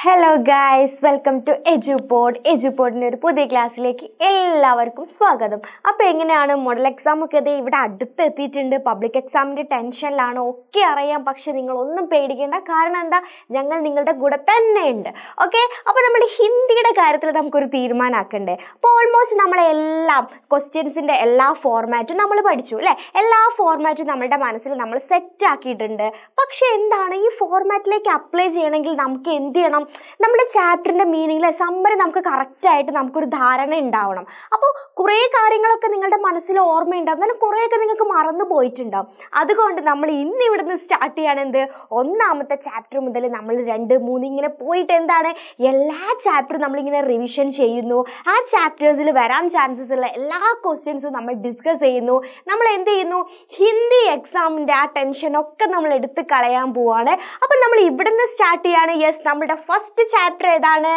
hello guys welcome to Edupod എജുപോഡിൻ്റെ ഒരു പുതിയ ക്ലാസ്സിലേക്ക് എല്ലാവർക്കും സ്വാഗതം അപ്പോൾ എങ്ങനെയാണ് മോഡൽ എക്സാമൊക്കെ ഇത് ഇവിടെ അടുത്ത് എത്തിയിട്ടുണ്ട് പബ്ലിക് എക്സാമിൻ്റെ ടെൻഷനിലാണ് ഒക്കെ അറിയാം പക്ഷേ നിങ്ങളൊന്നും പേടിക്കേണ്ട കാരണം എന്താ ഞങ്ങൾ നിങ്ങളുടെ കൂടെ തന്നെയുണ്ട് ഓക്കെ അപ്പോൾ നമ്മൾ ഹിന്ദിയുടെ കാര്യത്തിൽ നമുക്കൊരു തീരുമാനമാക്കണ്ടേ അപ്പോൾ ഓൾമോസ്റ്റ് നമ്മളെല്ലാം ക്വസ്റ്റ്യൻസിൻ്റെ എല്ലാ ഫോർമാറ്റും നമ്മൾ പഠിച്ചു അല്ലേ എല്ലാ ഫോർമാറ്റും നമ്മളുടെ മനസ്സിൽ നമ്മൾ സെറ്റ് ആക്കിയിട്ടുണ്ട് പക്ഷേ എന്താണ് ഈ ഫോർമാറ്റിലേക്ക് അപ്ലൈ ചെയ്യണമെങ്കിൽ നമുക്ക് എന്ത് ചെയ്യണം ചെയ്യണം നമ്മുടെ ചാപ്റ്ററിൻ്റെ മീനിങ്ങിൽ സമ്മറി നമുക്ക് കറക്റ്റായിട്ട് നമുക്കൊരു ധാരണ ഉണ്ടാവണം അപ്പോൾ കുറേ കാര്യങ്ങളൊക്കെ നിങ്ങളുടെ മനസ്സിൽ ഓർമ്മയുണ്ടാവും എന്നാലും കുറേയൊക്കെ നിങ്ങൾക്ക് മറന്നു പോയിട്ടുണ്ടാവും അതുകൊണ്ട് നമ്മൾ ഇന്ന് നിന്ന് സ്റ്റാർട്ട് ചെയ്യാണ് എന്ത് ഒന്നാമത്തെ ചാപ്റ്റർ മുതൽ നമ്മൾ രണ്ട് മൂന്ന് ഇങ്ങനെ പോയിട്ട് എന്താണ് എല്ലാ ചാപ്റ്ററും നമ്മളിങ്ങനെ റിവിഷൻ ചെയ്യുന്നു ആ ചാപ്റ്റേഴ്സിൽ വരാൻ ചാൻസസ് ഉള്ള എല്ലാ ക്വസ്റ്റ്യൻസും നമ്മൾ ഡിസ്കസ് ചെയ്യുന്നു നമ്മൾ എന്ത് ചെയ്യുന്നു ഹിന്ദി എക്സാമിൻ്റെ ആ ടെൻഷനൊക്കെ നമ്മൾ എടുത്ത് കളയാൻ പോവാണ് അപ്പം നമ്മൾ ഇവിടുന്ന് സ്റ്റാർട്ട് ചെയ്യാണ് യെസ് നമ്മുടെ ഫസ്റ്റ് ചാപ്റ്റർ ഏതാണ്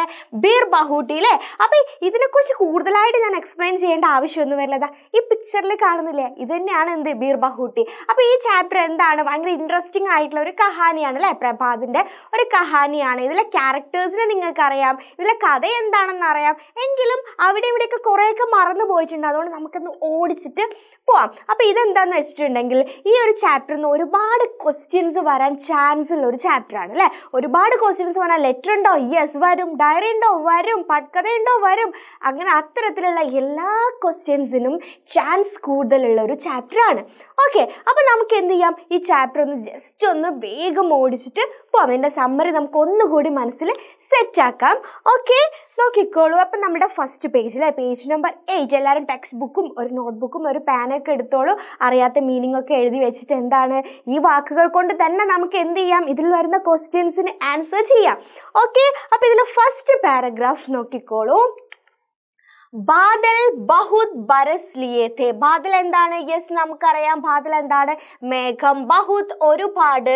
ബീർ ബഹൂട്ടി അല്ലേ അപ്പം ഇതിനെക്കുറിച്ച് കൂടുതലായിട്ട് ഞാൻ എക്സ്പ്ലെയിൻ ചെയ്യേണ്ട ആവശ്യമൊന്നും വരില്ലതാ ഈ പിക്ചറിൽ കാണുന്നില്ലേ ഇത് തന്നെയാണ് എന്ത് ബീർ ബഹൂട്ടി അപ്പോൾ ഈ ചാപ്റ്റർ എന്താണ് ഭയങ്കര ഇൻട്രസ്റ്റിംഗ് ആയിട്ടുള്ള ഒരു കഹാനിയാണ് അല്ലേ പ്രഭാതിൻ്റെ ഒരു കഹാനിയാണ് ഇതിലെ ക്യാരക്ടേഴ്സിനെ നിങ്ങൾക്ക് അറിയാം ഇതിലെ കഥ എന്താണെന്ന് അറിയാം എങ്കിലും അവിടെ ഇവിടെയൊക്കെ കുറേയൊക്കെ മറന്നു പോയിട്ടുണ്ട് അതുകൊണ്ട് നമുക്കൊന്ന് ഓടിച്ചിട്ട് പോവാം അപ്പോൾ ഇതെന്താന്ന് വെച്ചിട്ടുണ്ടെങ്കിൽ ഈ ഒരു ചാപ്റ്ററിൽ നിന്ന് ഒരുപാട് ക്വസ്റ്റ്യൻസ് വരാൻ ചാൻസ് ഉള്ള ഒരു ചാപ്റ്ററാണ് അല്ലേ ഒരുപാട് ക്വസ്റ്റ്യൻസ് വരാൻ ലെറ്റർ ലെറ്ററുണ്ടോ യെസ് വരും ഡയറി ഉണ്ടോ വരും പട്ടതയുണ്ടോ വരും അങ്ങനെ അത്തരത്തിലുള്ള എല്ലാ ക്വസ്റ്റ്യൻസിനും ചാൻസ് കൂടുതലുള്ള ഒരു ചാപ്റ്ററാണ് ഓക്കെ അപ്പോൾ നമുക്ക് എന്ത് ചെയ്യാം ഈ ചാപ്റ്റർ ഒന്ന് ജസ്റ്റ് ഒന്ന് വേഗം ഓടിച്ചിട്ട് പോവാം എൻ്റെ സമ്മറി നമുക്ക് ഒന്നുകൂടി മനസ്സിൽ സെറ്റാക്കാം ഓക്കെ നോക്കിക്കോളൂ അപ്പം നമ്മുടെ ഫസ്റ്റ് പേജിലെ പേജ് നമ്പർ എയ്റ്റ് എല്ലാവരും ടെക്സ്റ്റ് ബുക്കും ഒരു നോട്ട്ബുക്കും ഒരു പാനൊക്കെ എടുത്തോളൂ അറിയാത്ത മീനിങ് ഒക്കെ എഴുതി വെച്ചിട്ട് എന്താണ് ഈ വാക്കുകൾ കൊണ്ട് തന്നെ നമുക്ക് എന്ത് ചെയ്യാം ഇതിൽ വരുന്ന ക്വസ്റ്റ്യൻസിന് ആൻസർ ചെയ്യാം ഓക്കെ അപ്പോൾ ഇതിൽ ഫസ്റ്റ് പാരഗ്രാഫ് നോക്കിക്കോളൂ ബാദൽ ബഹുത് ബരസ് ലിയേത്തെ ബാദൽ എന്താണ് യെസ് നമുക്കറിയാം ബാദൽ എന്താണ് മേഘം ബഹുദ് ഒരുപാട്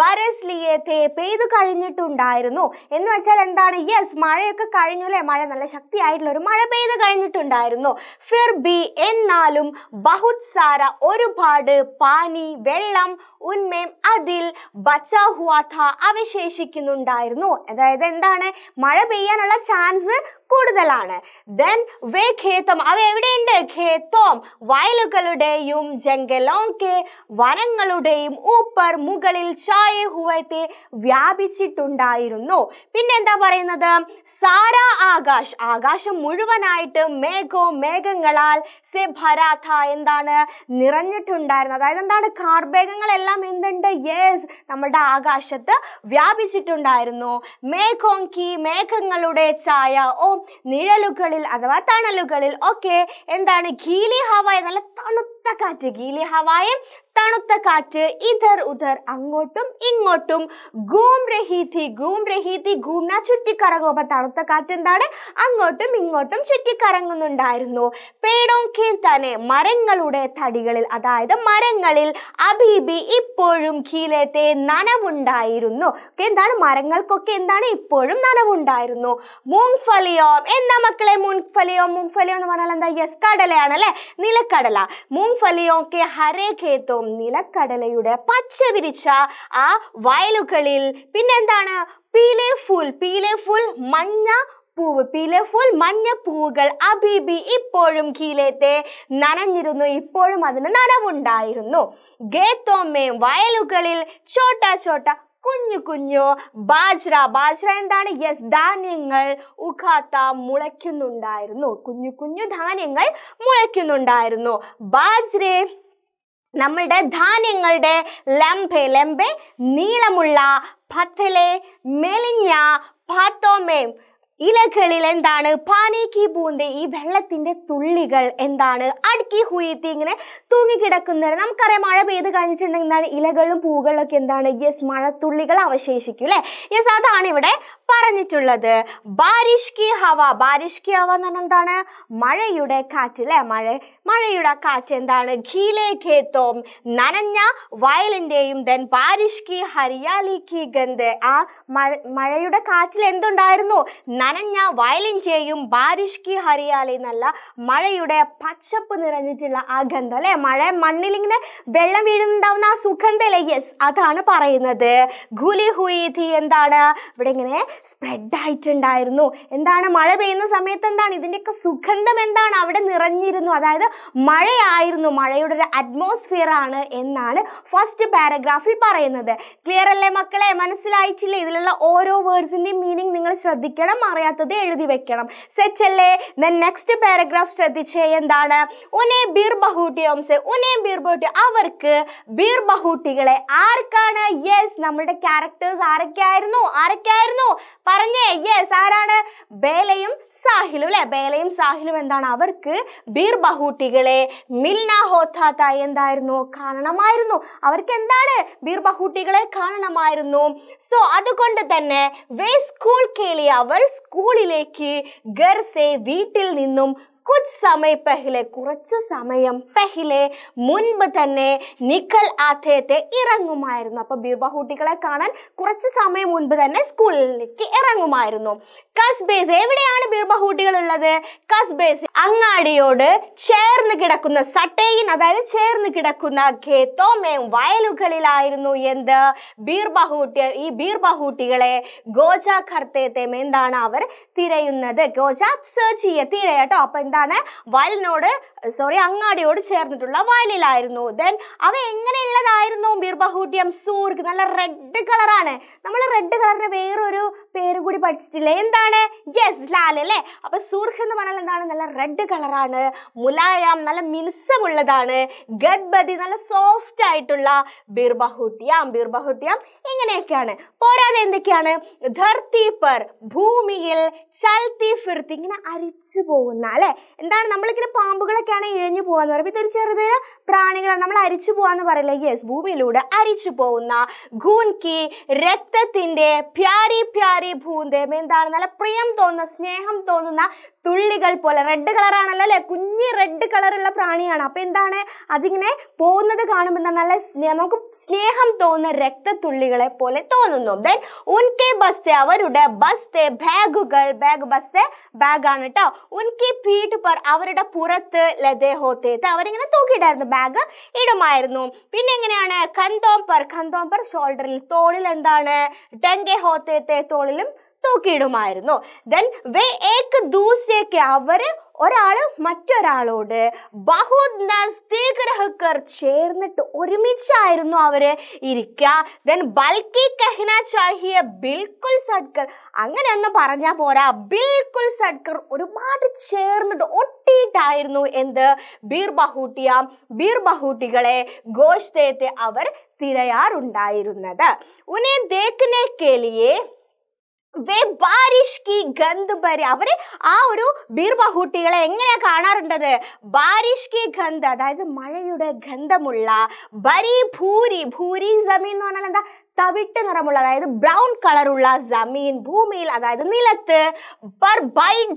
ബരസ് ലിയേ പെയ്തു കഴിഞ്ഞിട്ടുണ്ടായിരുന്നു എന്ന് വെച്ചാൽ എന്താണ് യെസ് മഴയൊക്കെ കഴിഞ്ഞു അല്ലേ മഴ നല്ല ശക്തിയായിട്ടുള്ള ഒരു മഴ പെയ്തു കഴിഞ്ഞിട്ടുണ്ടായിരുന്നു ഫിർ ബി എന്നാലും ബഹുദ് സാര ഒരുപാട് പാനി വെള്ളം ഉന്മേം അതിൽ ബച്ചാഹുവാഥ അവശേഷിക്കുന്നുണ്ടായിരുന്നു അതായത് എന്താണ് മഴ പെയ്യാനുള്ള ചാൻസ് കൂടുതലാണ് ദെൻ വേ ഖേത്തം അവ എവിടെയുണ്ട് ഖേത്തോം വയലുകളുടെയും ജംഗലോക്കെ വനങ്ങളുടെയും ഊപ്പർ മുകളിൽ ചായ ഹുവത്തെ വ്യാപിച്ചിട്ടുണ്ടായിരുന്നു പിന്നെന്താ പറയുന്നത് സാര ആകാശ് ആകാശം മുഴുവനായിട്ട് മേഘോ മേഘങ്ങളാൽ സെ ഭരാഥ എന്താണ് നിറഞ്ഞിട്ടുണ്ടായിരുന്നു അതായത് എന്താണ് കാർബേഗങ്ങളെല്ലാം എന്തുണ്ട് യേസ് നമ്മുടെ ആകാശത്ത് വ്യാപിച്ചിട്ടുണ്ടായിരുന്നു മേഘോങ്കി മേഘങ്ങളുടെ ചായ ഓ നിഴലുകളിൽ അഥവാ തണലുകളിൽ ഓക്കെ എന്താണ് ഖീലി ഹവായ് നല്ല തണുത്ത തണുത്ത കാറ്റ് ഗീലി ഹവായം തണുത്ത കാറ്റ് ഇധർ ഉധർ അങ്ങോട്ടും ഇങ്ങോട്ടും ഗൂം രഹീതി ഗൂം രഹീതി ഗൂംന അപ്പൊ തണുത്ത കാറ്റ് എന്താണ് അങ്ങോട്ടും ഇങ്ങോട്ടും ചുറ്റിക്കറങ്ങുന്നുണ്ടായിരുന്നു പേടോങ്കേൻ തന്നെ മരങ്ങളുടെ തടികളിൽ അതായത് മരങ്ങളിൽ അബീബി ഇപ്പോഴും ഖീലത്തെ നനവുണ്ടായിരുന്നു എന്താണ് മരങ്ങൾക്കൊക്കെ എന്താണ് ഇപ്പോഴും നനവുണ്ടായിരുന്നു മൂങ്ഫലിയോ എന്താ മക്കളെ മൂങ്ഫലിയോ മൂങ്ഫലിയോ എന്ന് പറഞ്ഞാൽ എന്താ യെസ് കടലയാണ് അല്ലേ നിലക്കടല മൂ ഫലയോക്കെ ഹരേഖേത്തും നിലക്കടലയുടെ പച്ച വിരിച്ച ആ വയലുകളിൽ പിന്നെന്താണ് പീലെ ഫുൾ പീലെ ഫുൾ മഞ്ഞ പൂവ് പീലെ ഫുൾ പൂവുകൾ അബീബി ഇപ്പോഴും കീലേത്തെ നനഞ്ഞിരുന്നു ഇപ്പോഴും അതിന് നനവുണ്ടായിരുന്നു ഗേത്തോമ്മയും വയലുകളിൽ ചോട്ട ചോട്ട കുഞ്ഞു കുഞ്ഞു ബാജ്ര ബാജ്ര എന്താണ് യെസ് ധാന്യങ്ങൾ ഉഖാത്ത മുളയ്ക്കുന്നുണ്ടായിരുന്നു കുഞ്ഞു കുഞ്ഞു ധാന്യങ്ങൾ മുളയ്ക്കുന്നുണ്ടായിരുന്നു ബാജ്രേ നമ്മളുടെ ധാന്യങ്ങളുടെ ലംബെ ലംബെ നീളമുള്ള പത്തലെ മെലിഞ്ഞ പാത്തോമേം ഇലകളിൽ എന്താണ് പാനേക്കി ബൂന്തി ഈ വെള്ളത്തിന്റെ തുള്ളികൾ എന്താണ് അടുക്കി ഹുയത്തി ഇങ്ങനെ തൂങ്ങിക്കിടക്കുന്നത് നമുക്കറിയാം മഴ പെയ്ത് കഴിഞ്ഞിട്ടുണ്ടെങ്കിൽ എന്താണ് ഇലകളും പൂകളൊക്കെ എന്താണ് യെസ് മഴത്തുള്ളികൾ അവശേഷിക്കും അല്ലേ യെസ് അതാണ് ഇവിടെ പറഞ്ഞിട്ടുള്ളത് ബാരിഷ് കി ഹവ ബാരിഷ് കി ഹവ എന്ന് പറഞ്ഞാൽ എന്താണ് മഴയുടെ കാറ്റ് അല്ലേ മഴ മഴയുടെ കാറ്റ് എന്താണ് ഖീലെ ഖേത്തോം നനഞ്ഞ വയലിൻ്റെയും ദെൻ ബാരിഷ് കി ഹരിയാലി കി ഗന്ധ് ആ മഴ മഴയുടെ കാറ്റിൽ എന്തുണ്ടായിരുന്നു നനഞ്ഞ വയലിൻ്റെയും ബാരിഷ് കി ഹരിയാലി എന്നല്ല മഴയുടെ പച്ചപ്പ് നിറഞ്ഞിട്ടുള്ള ആ ഗന്ധം അല്ലേ മഴ മണ്ണിലിങ്ങനെ വെള്ളം വീഴുന്നുണ്ടാവുന്ന ആ സുഗന്ധ അല്ലേ യെസ് അതാണ് പറയുന്നത് ഗുലി ഹുയി എന്താണ് ഇവിടെ ഇങ്ങനെ സ്പ്രെഡായിട്ടുണ്ടായിരുന്നു എന്താണ് മഴ പെയ്യുന്ന സമയത്ത് എന്താണ് ഇതിൻ്റെയൊക്കെ സുഗന്ധം എന്താണ് അവിടെ നിറഞ്ഞിരുന്നു അതായത് മഴയായിരുന്നു മഴയുടെ ഒരു അറ്റ്മോസ്ഫിയർ ആണ് എന്നാണ് ഫസ്റ്റ് പാരഗ്രാഫിൽ പറയുന്നത് ക്ലിയർ അല്ലേ മക്കളെ മനസ്സിലായിട്ടില്ലേ ഇതിലുള്ള ഓരോ വേർഡ്സിൻ്റെയും മീനിങ് നിങ്ങൾ ശ്രദ്ധിക്കണം അറിയാത്തത് എഴുതി വെക്കണം സെറ്റ് അല്ലേ ദെൻ നെക്സ്റ്റ് പാരഗ്രാഫ് ശ്രദ്ധിച്ചേ എന്താണ് ഉനെ ബീർ ബഹൂട്ടിയോംസ് ഉനെ ബീർ ബഹൂട്ടി അവർക്ക് ബീർ ബഹൂട്ടികളെ ആർക്കാണ് യെസ് നമ്മുടെ ക്യാരക്ടേഴ്സ് ആരൊക്കെ ആയിരുന്നു പറഞ്ഞേ യെസ് ആരാണ് ബേലയും സാഹിലും അല്ലെ ബേലയും സാഹിലും എന്താണ് അവർക്ക് ബീർ ബഹൂട്ടികളെ മിൽന ഹോത്താത്ത എന്തായിരുന്നു കാണണമായിരുന്നു അവർക്ക് എന്താണ് ബീർ ബഹൂട്ടികളെ കാണണമായിരുന്നു സോ അതുകൊണ്ട് തന്നെ വേ സ്കൂൾ കേളി അവൾ സ്കൂളിലേക്ക് ഗർസെ വീട്ടിൽ നിന്നും കുറച്ച് സമയ പെഹ്ലെ കുറച്ചു സമയം പെഹ്ലെ മുൻപ് തന്നെ നിഖൽ ആഥയത്തെ ഇറങ്ങുമായിരുന്നു അപ്പോൾ ബീർബാഹുട്ടികളെ കാണാൻ കുറച്ച് സമയം മുൻപ് തന്നെ സ്കൂളിലേക്ക് ഇറങ്ങുമായിരുന്നു കസ്ബേസ് എവിടെയാണ് ബീർബാഹുട്ടികൾ ഉള്ളത് കസ്ബേസ് അങ്ങാടിയോട് ചേർന്ന് കിടക്കുന്ന സട്ടേയിൻ അതായത് ചേർന്ന് കിടക്കുന്ന ഖേത്തോമേം വയലുകളിലായിരുന്നു എന്ത് ബീർബാഹുട്ടി ഈ ബീർബാഹുട്ടികളെ ഗോജ ഖർത്തേത്തേം എന്താണ് അവർ തിരയുന്നത് ഗോജ സെർച്ച് ചെയ്യ തിരയട്ടോ അപ്പം എന്താണ് വയലിനോട് സോറി അങ്ങാടിയോട് ചേർന്നിട്ടുള്ള വയലിലായിരുന്നു ദെൻ അവ എങ്ങനെയുള്ളതായിരുന്നു ബീർബഹൂട്ടിയം സൂർഗ് നല്ല റെഡ് കളറാണ് നമ്മൾ റെഡ് കളറിന് വേറൊരു പേര് കൂടി പഠിച്ചിട്ടില്ലേ എന്താണ് യെസ് ലാൽ അല്ലേ അപ്പൊ സൂർഖ് എന്ന് പറഞ്ഞാൽ എന്താണ് നല്ല റെഡ് കളറാണ് മുലായം നല്ല മിനുസമുള്ളതാണ് ഗദ്ബതി നല്ല സോഫ്റ്റ് ആയിട്ടുള്ള ബീർബഹൂട്ടിയം ബീർബഹൂട്ടിയം ഇങ്ങനെയൊക്കെയാണ് പോരാതെ എന്തൊക്കെയാണ് ധർത്തി പർ ഭൂമിയിൽ ചൽത്തി ഫിർത്തി ഇങ്ങനെ അരിച്ചു പോകുന്ന അല്ലെ എന്താണ് നമ്മളിങ്ങനെ പാമ്പുകളൊക്കെയാണ് ഇഴഞ്ഞു പോകാന്ന് പറയുമ്പോൾ ഇതൊരു ചെറുതര പ്രാണികളാണ് നമ്മൾ അരിച്ചു പോവാന്ന് പറയില്ല യെസ് ഭൂമിയിലൂടെ അരിച്ചു പോകുന്ന ഗൂൻകി രക്തത്തിന്റെ പ്യാരി പ്യാരി ഭൂന്തേമ എന്താണ് നല്ല പ്രിയം തോന്നുന്ന സ്നേഹം തോന്നുന്ന തുള്ളികൾ പോലെ റെഡ് കളറാണല്ലോ അല്ലെ കുഞ്ഞി റെഡ് കളറുള്ള പ്രാണിയാണ് അപ്പൊ എന്താണ് അതിങ്ങനെ പോകുന്നത് കാണുമ്പോൾ നല്ല സ്നേഹം നമുക്ക് സ്നേഹം തോന്നുന്ന രക്തത്തുള്ളികളെ പോലെ തോന്നുന്നു ദെൻ ഉൻകെ ബസ്തെ അവരുടെ ബസ്തെ ബാഗുകൾ ബാഗ് ബസ്തെ ബാഗാണ് കേട്ടോ ഉൻകെ പീട്ട് പർ അവരുടെ പുറത്ത് ലതേ ഹോത്തേത്ത് അവരിങ്ങനെ തൂക്കിയിട്ടായിരുന്നു ബാഗ് ഇടുമായിരുന്നു പിന്നെ എങ്ങനെയാണ് കന്തോം പർ ഷോൾഡറിൽ തോളിൽ എന്താണ് ഡെങ്കെ ഹോത്തേത്തെ തോളിലും തൂക്കിയിടുമായിരുന്നു ദെൻ വേ ഏക്ക് ദൂസേക്ക് അവർ ഒരാൾ മറ്റൊരാളോട് ബഹുദ് ചേർന്നിട്ട് ഒരുമിച്ചായിരുന്നു അവർ ഇരിക്കുക ദെൻ ബൽക്കി കഹ്ന ചാഹിയ ബിൽക്കുൽ സഡ്കർ അങ്ങനെ പറഞ്ഞാൽ പോരാ ബിൽക്കുൽ സഡ്കർ ഒരുപാട് ചേർന്നിട്ട് ഒട്ടിയിട്ടായിരുന്നു എന്ത് ബീർ ബഹൂട്ടിയ ബീർ ബഹൂട്ടികളെ ഗോഷ്തയത്തെ അവർ തിരയാറുണ്ടായിരുന്നത് ഉനെ ദേഖനെ കേലിയേ വേ ബാരിഷ് കി ഗന്ധ് ഭരെ അവര് ആ ഒരു ബീർബഹൂട്ടികളെ എങ്ങനെ കാണാറുണ്ടത് ബാരിഷ് കി ഗന്ധ് അതായത് മഴയുടെ ഗന്ധമുള്ള ബരി ഭൂരി ഭൂരി ജമീൻ എന്ന് പറഞ്ഞാൽ എന്താ തവിട്ട് നിറമുള്ള അതായത് ബ്രൗൺ കളറുള്ള ജമീൻ ഭൂമിയിൽ അതായത് നിലത്ത് ബർബൈഡ്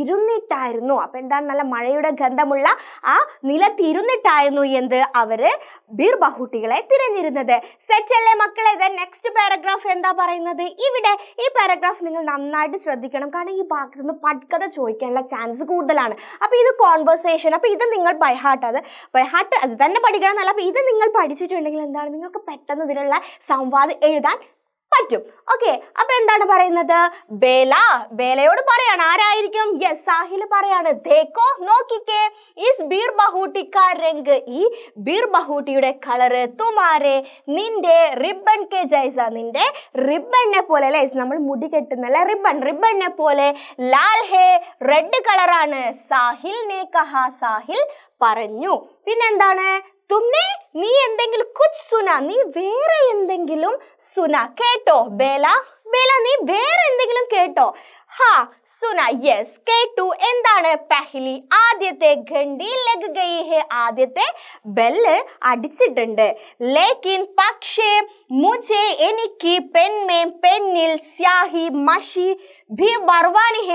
ഇരുന്നിട്ടായിരുന്നു അപ്പൊ എന്താണ് നല്ല മഴയുടെ ഗന്ധമുള്ള ആ നിലത്ത് ഇരുന്നിട്ടായിരുന്നു എന്ത് അവര് ബഹുട്ടികളെ തിരഞ്ഞിരുന്നത് സെറ്റല്ലേ മക്കളെ നെക്സ്റ്റ് പാരഗ്രാഫ് എന്താ പറയുന്നത് ഇവിടെ ഈ പാരഗ്രാഫ് നിങ്ങൾ നന്നായിട്ട് ശ്രദ്ധിക്കണം കാരണം ഈ ഭാഗത്ത് നിന്ന് പട്കഥ ചോദിക്കാനുള്ള ചാൻസ് കൂടുതലാണ് അപ്പോൾ ഇത് കോൺവെർസേഷൻ അപ്പോൾ ഇത് നിങ്ങൾ ബൈഹാർട്ട് അത് ബൈഹാർട്ട് അത് തന്നെ പഠിക്കണം എന്നല്ല അപ്പോൾ ഇത് നിങ്ങൾ പഠിച്ചിട്ടുണ്ടെങ്കിൽ എന്താണ് നിങ്ങൾക്ക് പെട്ടെന്ന് എന്നതിലുള്ള സംവാദം എഴുതാൻ പറ്റും ഓക്കെ അപ്പൊ എന്താണ് പറയുന്നത് ബേല ബേലയോട് പറയാണ് ആരായിരിക്കും യെസ് സാഹിൽ പറയാണ് തേക്കോ നോക്കിക്കേ ഈസ് ബീർ ബഹൂട്ടിക്ക രംഗ് ഈ ബീർ ബഹൂട്ടിയുടെ കളറ് തുമാരെ നിന്റെ റിബൺ കെ ജൈസ നിന്റെ റിബണിനെ പോലെ അല്ലേ നമ്മൾ മുടി കെട്ടുന്നല്ല റിബൺ റിബണിനെ പോലെ ലാൽ ഹേ റെഡ് കളറാണ് സാഹിൽ നേ കഹ സാഹിൽ പറഞ്ഞു പിന്നെന്താണ് തുമ്നെ നീ എന്തെങ്കിലും കുച്ച് സുന നീ വേറെ എന്തെങ്കിലും സുന കേട്ടോ ബേല ബേല നീ വേറെ എന്തെങ്കിലും കേട്ടോ ഹാ സുന യെസ് കേട്ടു എന്താണ് പെഹ്ലി ആദ്യത്തെ ഘണ്ടി ലഗ് ഗയി ഹെ ആദ്യത്തെ ബെല്ല് അടിച്ചിട്ടുണ്ട് ലേക്കിൻ പക്ഷേ മുജെ എനിക്ക് പെൺമേ പെണ്ണിൽ സ്യാഹി മഷി ഭീ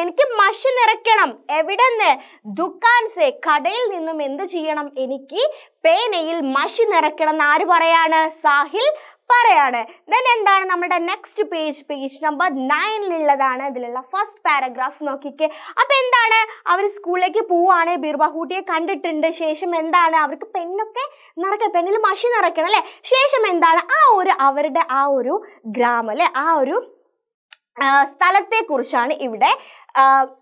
എനിക്ക് മഷി നിറയ്ക്കണം എവിടെന്ന് ദുക്കാൻ സേ കടയിൽ നിന്നും എന്ത് ചെയ്യണം എനിക്ക് പേനയിൽ മഷി നിറയ്ക്കണം എന്ന് ആര് പറയാണ് സാഹിൽ പറയാണ് ദെൻ എന്താണ് നമ്മുടെ നെക്സ്റ്റ് പേജ് പേജ് നമ്പർ നയനിലുള്ളതാണ് ഇതിലുള്ള ഫസ്റ്റ് പാരഗ്രാഫ് നോക്കിക്കേ അപ്പം എന്താണ് അവർ സ്കൂളിലേക്ക് പോവുകയാണ് ബീർബാഹൂട്ടിയെ കണ്ടിട്ടുണ്ട് ശേഷം എന്താണ് അവർക്ക് പെണ്ണൊക്കെ നിറയ്ക്കണം പെണ്ണിൽ മഷി നിറയ്ക്കണം അല്ലേ ശേഷം എന്താണ് ആ ഒരു അവരുടെ ആ ഒരു ഗ്രാമം അല്ലേ ആ ഒരു സ്ഥലത്തെ കുറിച്ചാണ് ഇവിടെ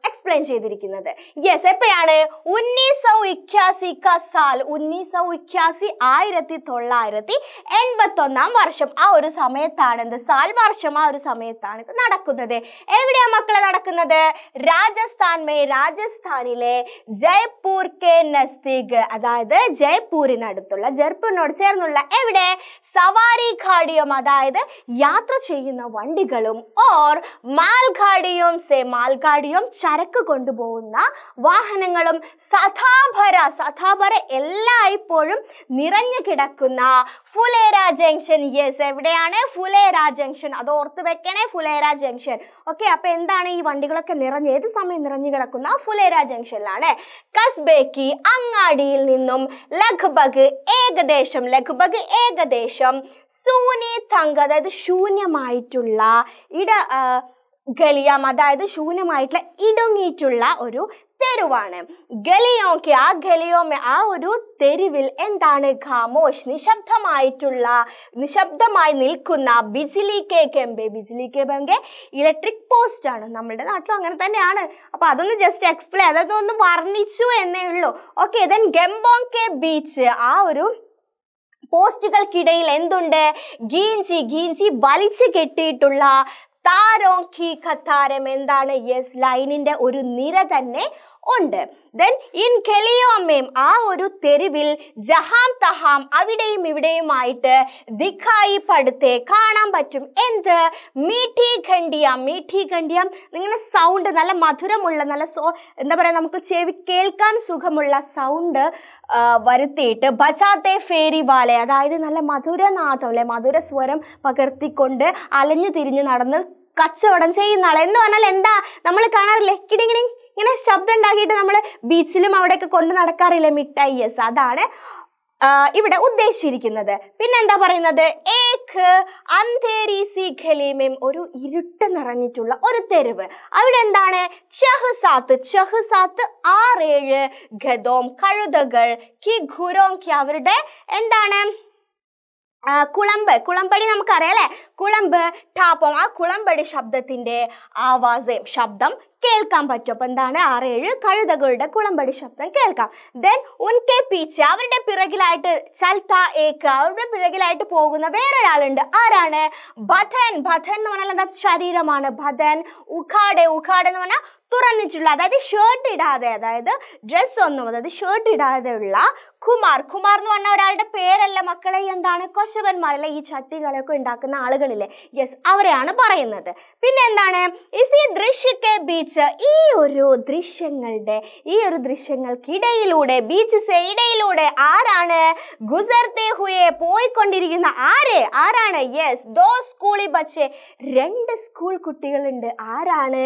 എക്സ്പ്ലെയിൻ ചെയ്തിരിക്കുന്നത് യെസ് എപ്പോഴാണ് ഉന്നീസൗ ഇക്യാസി കസാൽ ഉന്നീസൗ ഇക്യാസി ആയിരത്തി തൊള്ളായിരത്തി എൺപത്തൊന്നാം വർഷം ആ ഒരു സമയത്താണ് എന്ത് സാൽ വർഷം ആ ഒരു സമയത്താണ് ഇത് നടക്കുന്നത് എവിടെയാ മക്കളെ നടക്കുന്നത് രാജസ്ഥാൻ മേ രാജസ്ഥാനിലെ ജയ്പൂർ കെ നസ്തിക് അതായത് ജയ്പൂരിനടുത്തുള്ള ജയ്പൂരിനോട് ചേർന്നുള്ള എവിടെ സവാരി ഘാടിയും അതായത് യാത്ര ചെയ്യുന്ന വണ്ടികളും ഓർ മാൽഘാടിയും സേ മാൽഘാടി പരിപാടിയും ചരക്ക് കൊണ്ടുപോകുന്ന വാഹനങ്ങളും സഥാഭര സഥാഭര എല്ലായ്പ്പോഴും നിറഞ്ഞു കിടക്കുന്ന ഫുലേര ജംഗ്ഷൻ യെസ് എവിടെയാണ് ഫുലേര ജംഗ്ഷൻ അത് ഓർത്ത് വെക്കണേ ഫുലേര ജംഗ്ഷൻ ഓക്കെ അപ്പോൾ എന്താണ് ഈ വണ്ടികളൊക്കെ നിറഞ്ഞ് ഏത് സമയം നിറഞ്ഞു കിടക്കുന്ന ഫുലേര ജംഗ്ഷനിലാണ് കസ്ബേക്ക് അങ്ങാടിയിൽ നിന്നും ലഘുബഗ് ഏകദേശം ലഘുബഗ് ഏകദേശം സൂനി തങ്ക അതായത് ശൂന്യമായിട്ടുള്ള ഇട ഗലിയാം അതായത് ശൂന്യമായിട്ടുള്ള ഇടുങ്ങിയിട്ടുള്ള ഒരു തെരുവാണ് ഗലിയോ ആ ഗലിയോ ആ ഒരു തെരുവിൽ എന്താണ് ഖാമോഷ് നിശബ്ദമായിട്ടുള്ള നിശബ്ദമായി നിൽക്കുന്ന ബിജിലി കെ കെമ്പെ ബിജിലി കെ ബെങ്കെ ഇലക്ട്രിക് പോസ്റ്റ് ആണ് നമ്മുടെ നാട്ടിലും അങ്ങനെ തന്നെയാണ് അപ്പൊ അതൊന്ന് ജസ്റ്റ് എക്സ്പ്ലെയിൻ അതൊന്ന് ഒന്ന് വർണ്ണിച്ചു എന്നേ ഉള്ളൂ ഓക്കെ ദെൻ ഗംബോങ് കെ ബീച്ച് ആ ഒരു പോസ്റ്റുകൾക്കിടയിൽ എന്തുണ്ട് ഗീഞ്ചി ഗീഞ്ചി വലിച്ചു കെട്ടിയിട്ടുള്ള താരോങ്കി ഖത്താരം എന്താണ് യെസ് ലൈനിന്റെ ഒരു നിര തന്നെ ഉണ്ട് ദെൻ ഇൻ കെലിയോമേം ആ ഒരു തെരുവിൽ ജഹാം തഹാം അവിടെയും ഇവിടെയുമായിട്ട് ദിഖായി പടുത്തെ കാണാൻ പറ്റും എന്ത് മീഠി ഖണ്ഡിയാം മീഠി ഖണ്ഡിയാം നിങ്ങളുടെ സൗണ്ട് നല്ല മധുരമുള്ള നല്ല സോ എന്താ പറയുക നമുക്ക് ചെവി കേൾക്കാൻ സുഖമുള്ള സൗണ്ട് വരുത്തിയിട്ട് ബജാത്തെ ഫേരി വാലെ അതായത് നല്ല മധുരനാഥം അല്ലെ മധുര സ്വരം പകർത്തിക്കൊണ്ട് അലഞ്ഞു തിരിഞ്ഞ് നടന്ന് കച്ചവടം ചെയ്യുന്ന ആൾ എന്ന് പറഞ്ഞാൽ എന്താ നമ്മൾ കാണാറില്ലേ കിടിങ്ങിടിങ് ഇങ്ങനെ ശബ്ദം ഉണ്ടാക്കിയിട്ട് നമ്മൾ ബീച്ചിലും അവിടെയൊക്കെ കൊണ്ട് നടക്കാറില്ല മിഠായി യെസ് അതാണ് ഇവിടെ ഉദ്ദേശിച്ചിരിക്കുന്നത് പിന്നെന്താ പറയുന്നത് ഏക്ക് ഒരു ഇരുട്ട് നിറഞ്ഞിട്ടുള്ള ഒരു തെരുവ് അവിടെ എന്താണ് ചഹ്സാത്ത് ആറ് ഏഴ് ഖദോം കഴുതകൾ കി ഖുരോം കി അവരുടെ എന്താണ് കുളമ്പ് കുളമ്പടി നമുക്കറിയാം അല്ലേ കുളമ്പ് ടാപ്പം ആ കുളമ്പടി ശബ്ദത്തിന്റെ ആവാസം ശബ്ദം കേൾക്കാൻ പറ്റും അപ്പം എന്താണ് ഏഴ് കഴുതകളുടെ കുളമ്പടി ശബ്ദം കേൾക്കാം ദെൻ ഉൻകെ പീച്ച അവരുടെ പിറകിലായിട്ട് ചൽത്ത ഏക്ക അവരുടെ പിറകിലായിട്ട് പോകുന്ന വേറൊരാളുണ്ട് ആരാണ് ഭഥൻ ഭഥൻ എന്ന് പറഞ്ഞാൽ എന്താ ശരീരമാണ് ഭഥൻ ഉഖാടെ ഉഖാടെ എന്ന് പറഞ്ഞാൽ തുറന്നിട്ടുള്ള അതായത് ഷർട്ട് ഇടാതെ അതായത് ഡ്രസ്സ് ഒന്നും അതായത് ഷർട്ട് ഇടാതെ ഉള്ള കുമാർ കുമാർ എന്ന് പറഞ്ഞ ഒരാളുടെ പേരല്ല മക്കളെ എന്താണ് കൊശവന്മാരല്ലേ ഈ ചട്ടികളൊക്കെ ഉണ്ടാക്കുന്ന ആളുകളില്ലേ യെസ് അവരെയാണ് പറയുന്നത് പിന്നെ എന്താണ് ഇസ് ഈ ദൃശ്യക്കെ ബീച്ച് ഈ ഒരു ദൃശ്യങ്ങളുടെ ഈ ഒരു ദൃശ്യങ്ങൾക്കിടയിലൂടെ ബീച്ചസ് ഇടയിലൂടെ ആരാണ് ഗുസർത്തെ ഹുയെ പോയിക്കൊണ്ടിരിക്കുന്ന ആര് ആരാണ് യെസ് ദോ സ്കൂളിൽ പക്ഷേ രണ്ട് സ്കൂൾ കുട്ടികളുണ്ട് ആരാണ്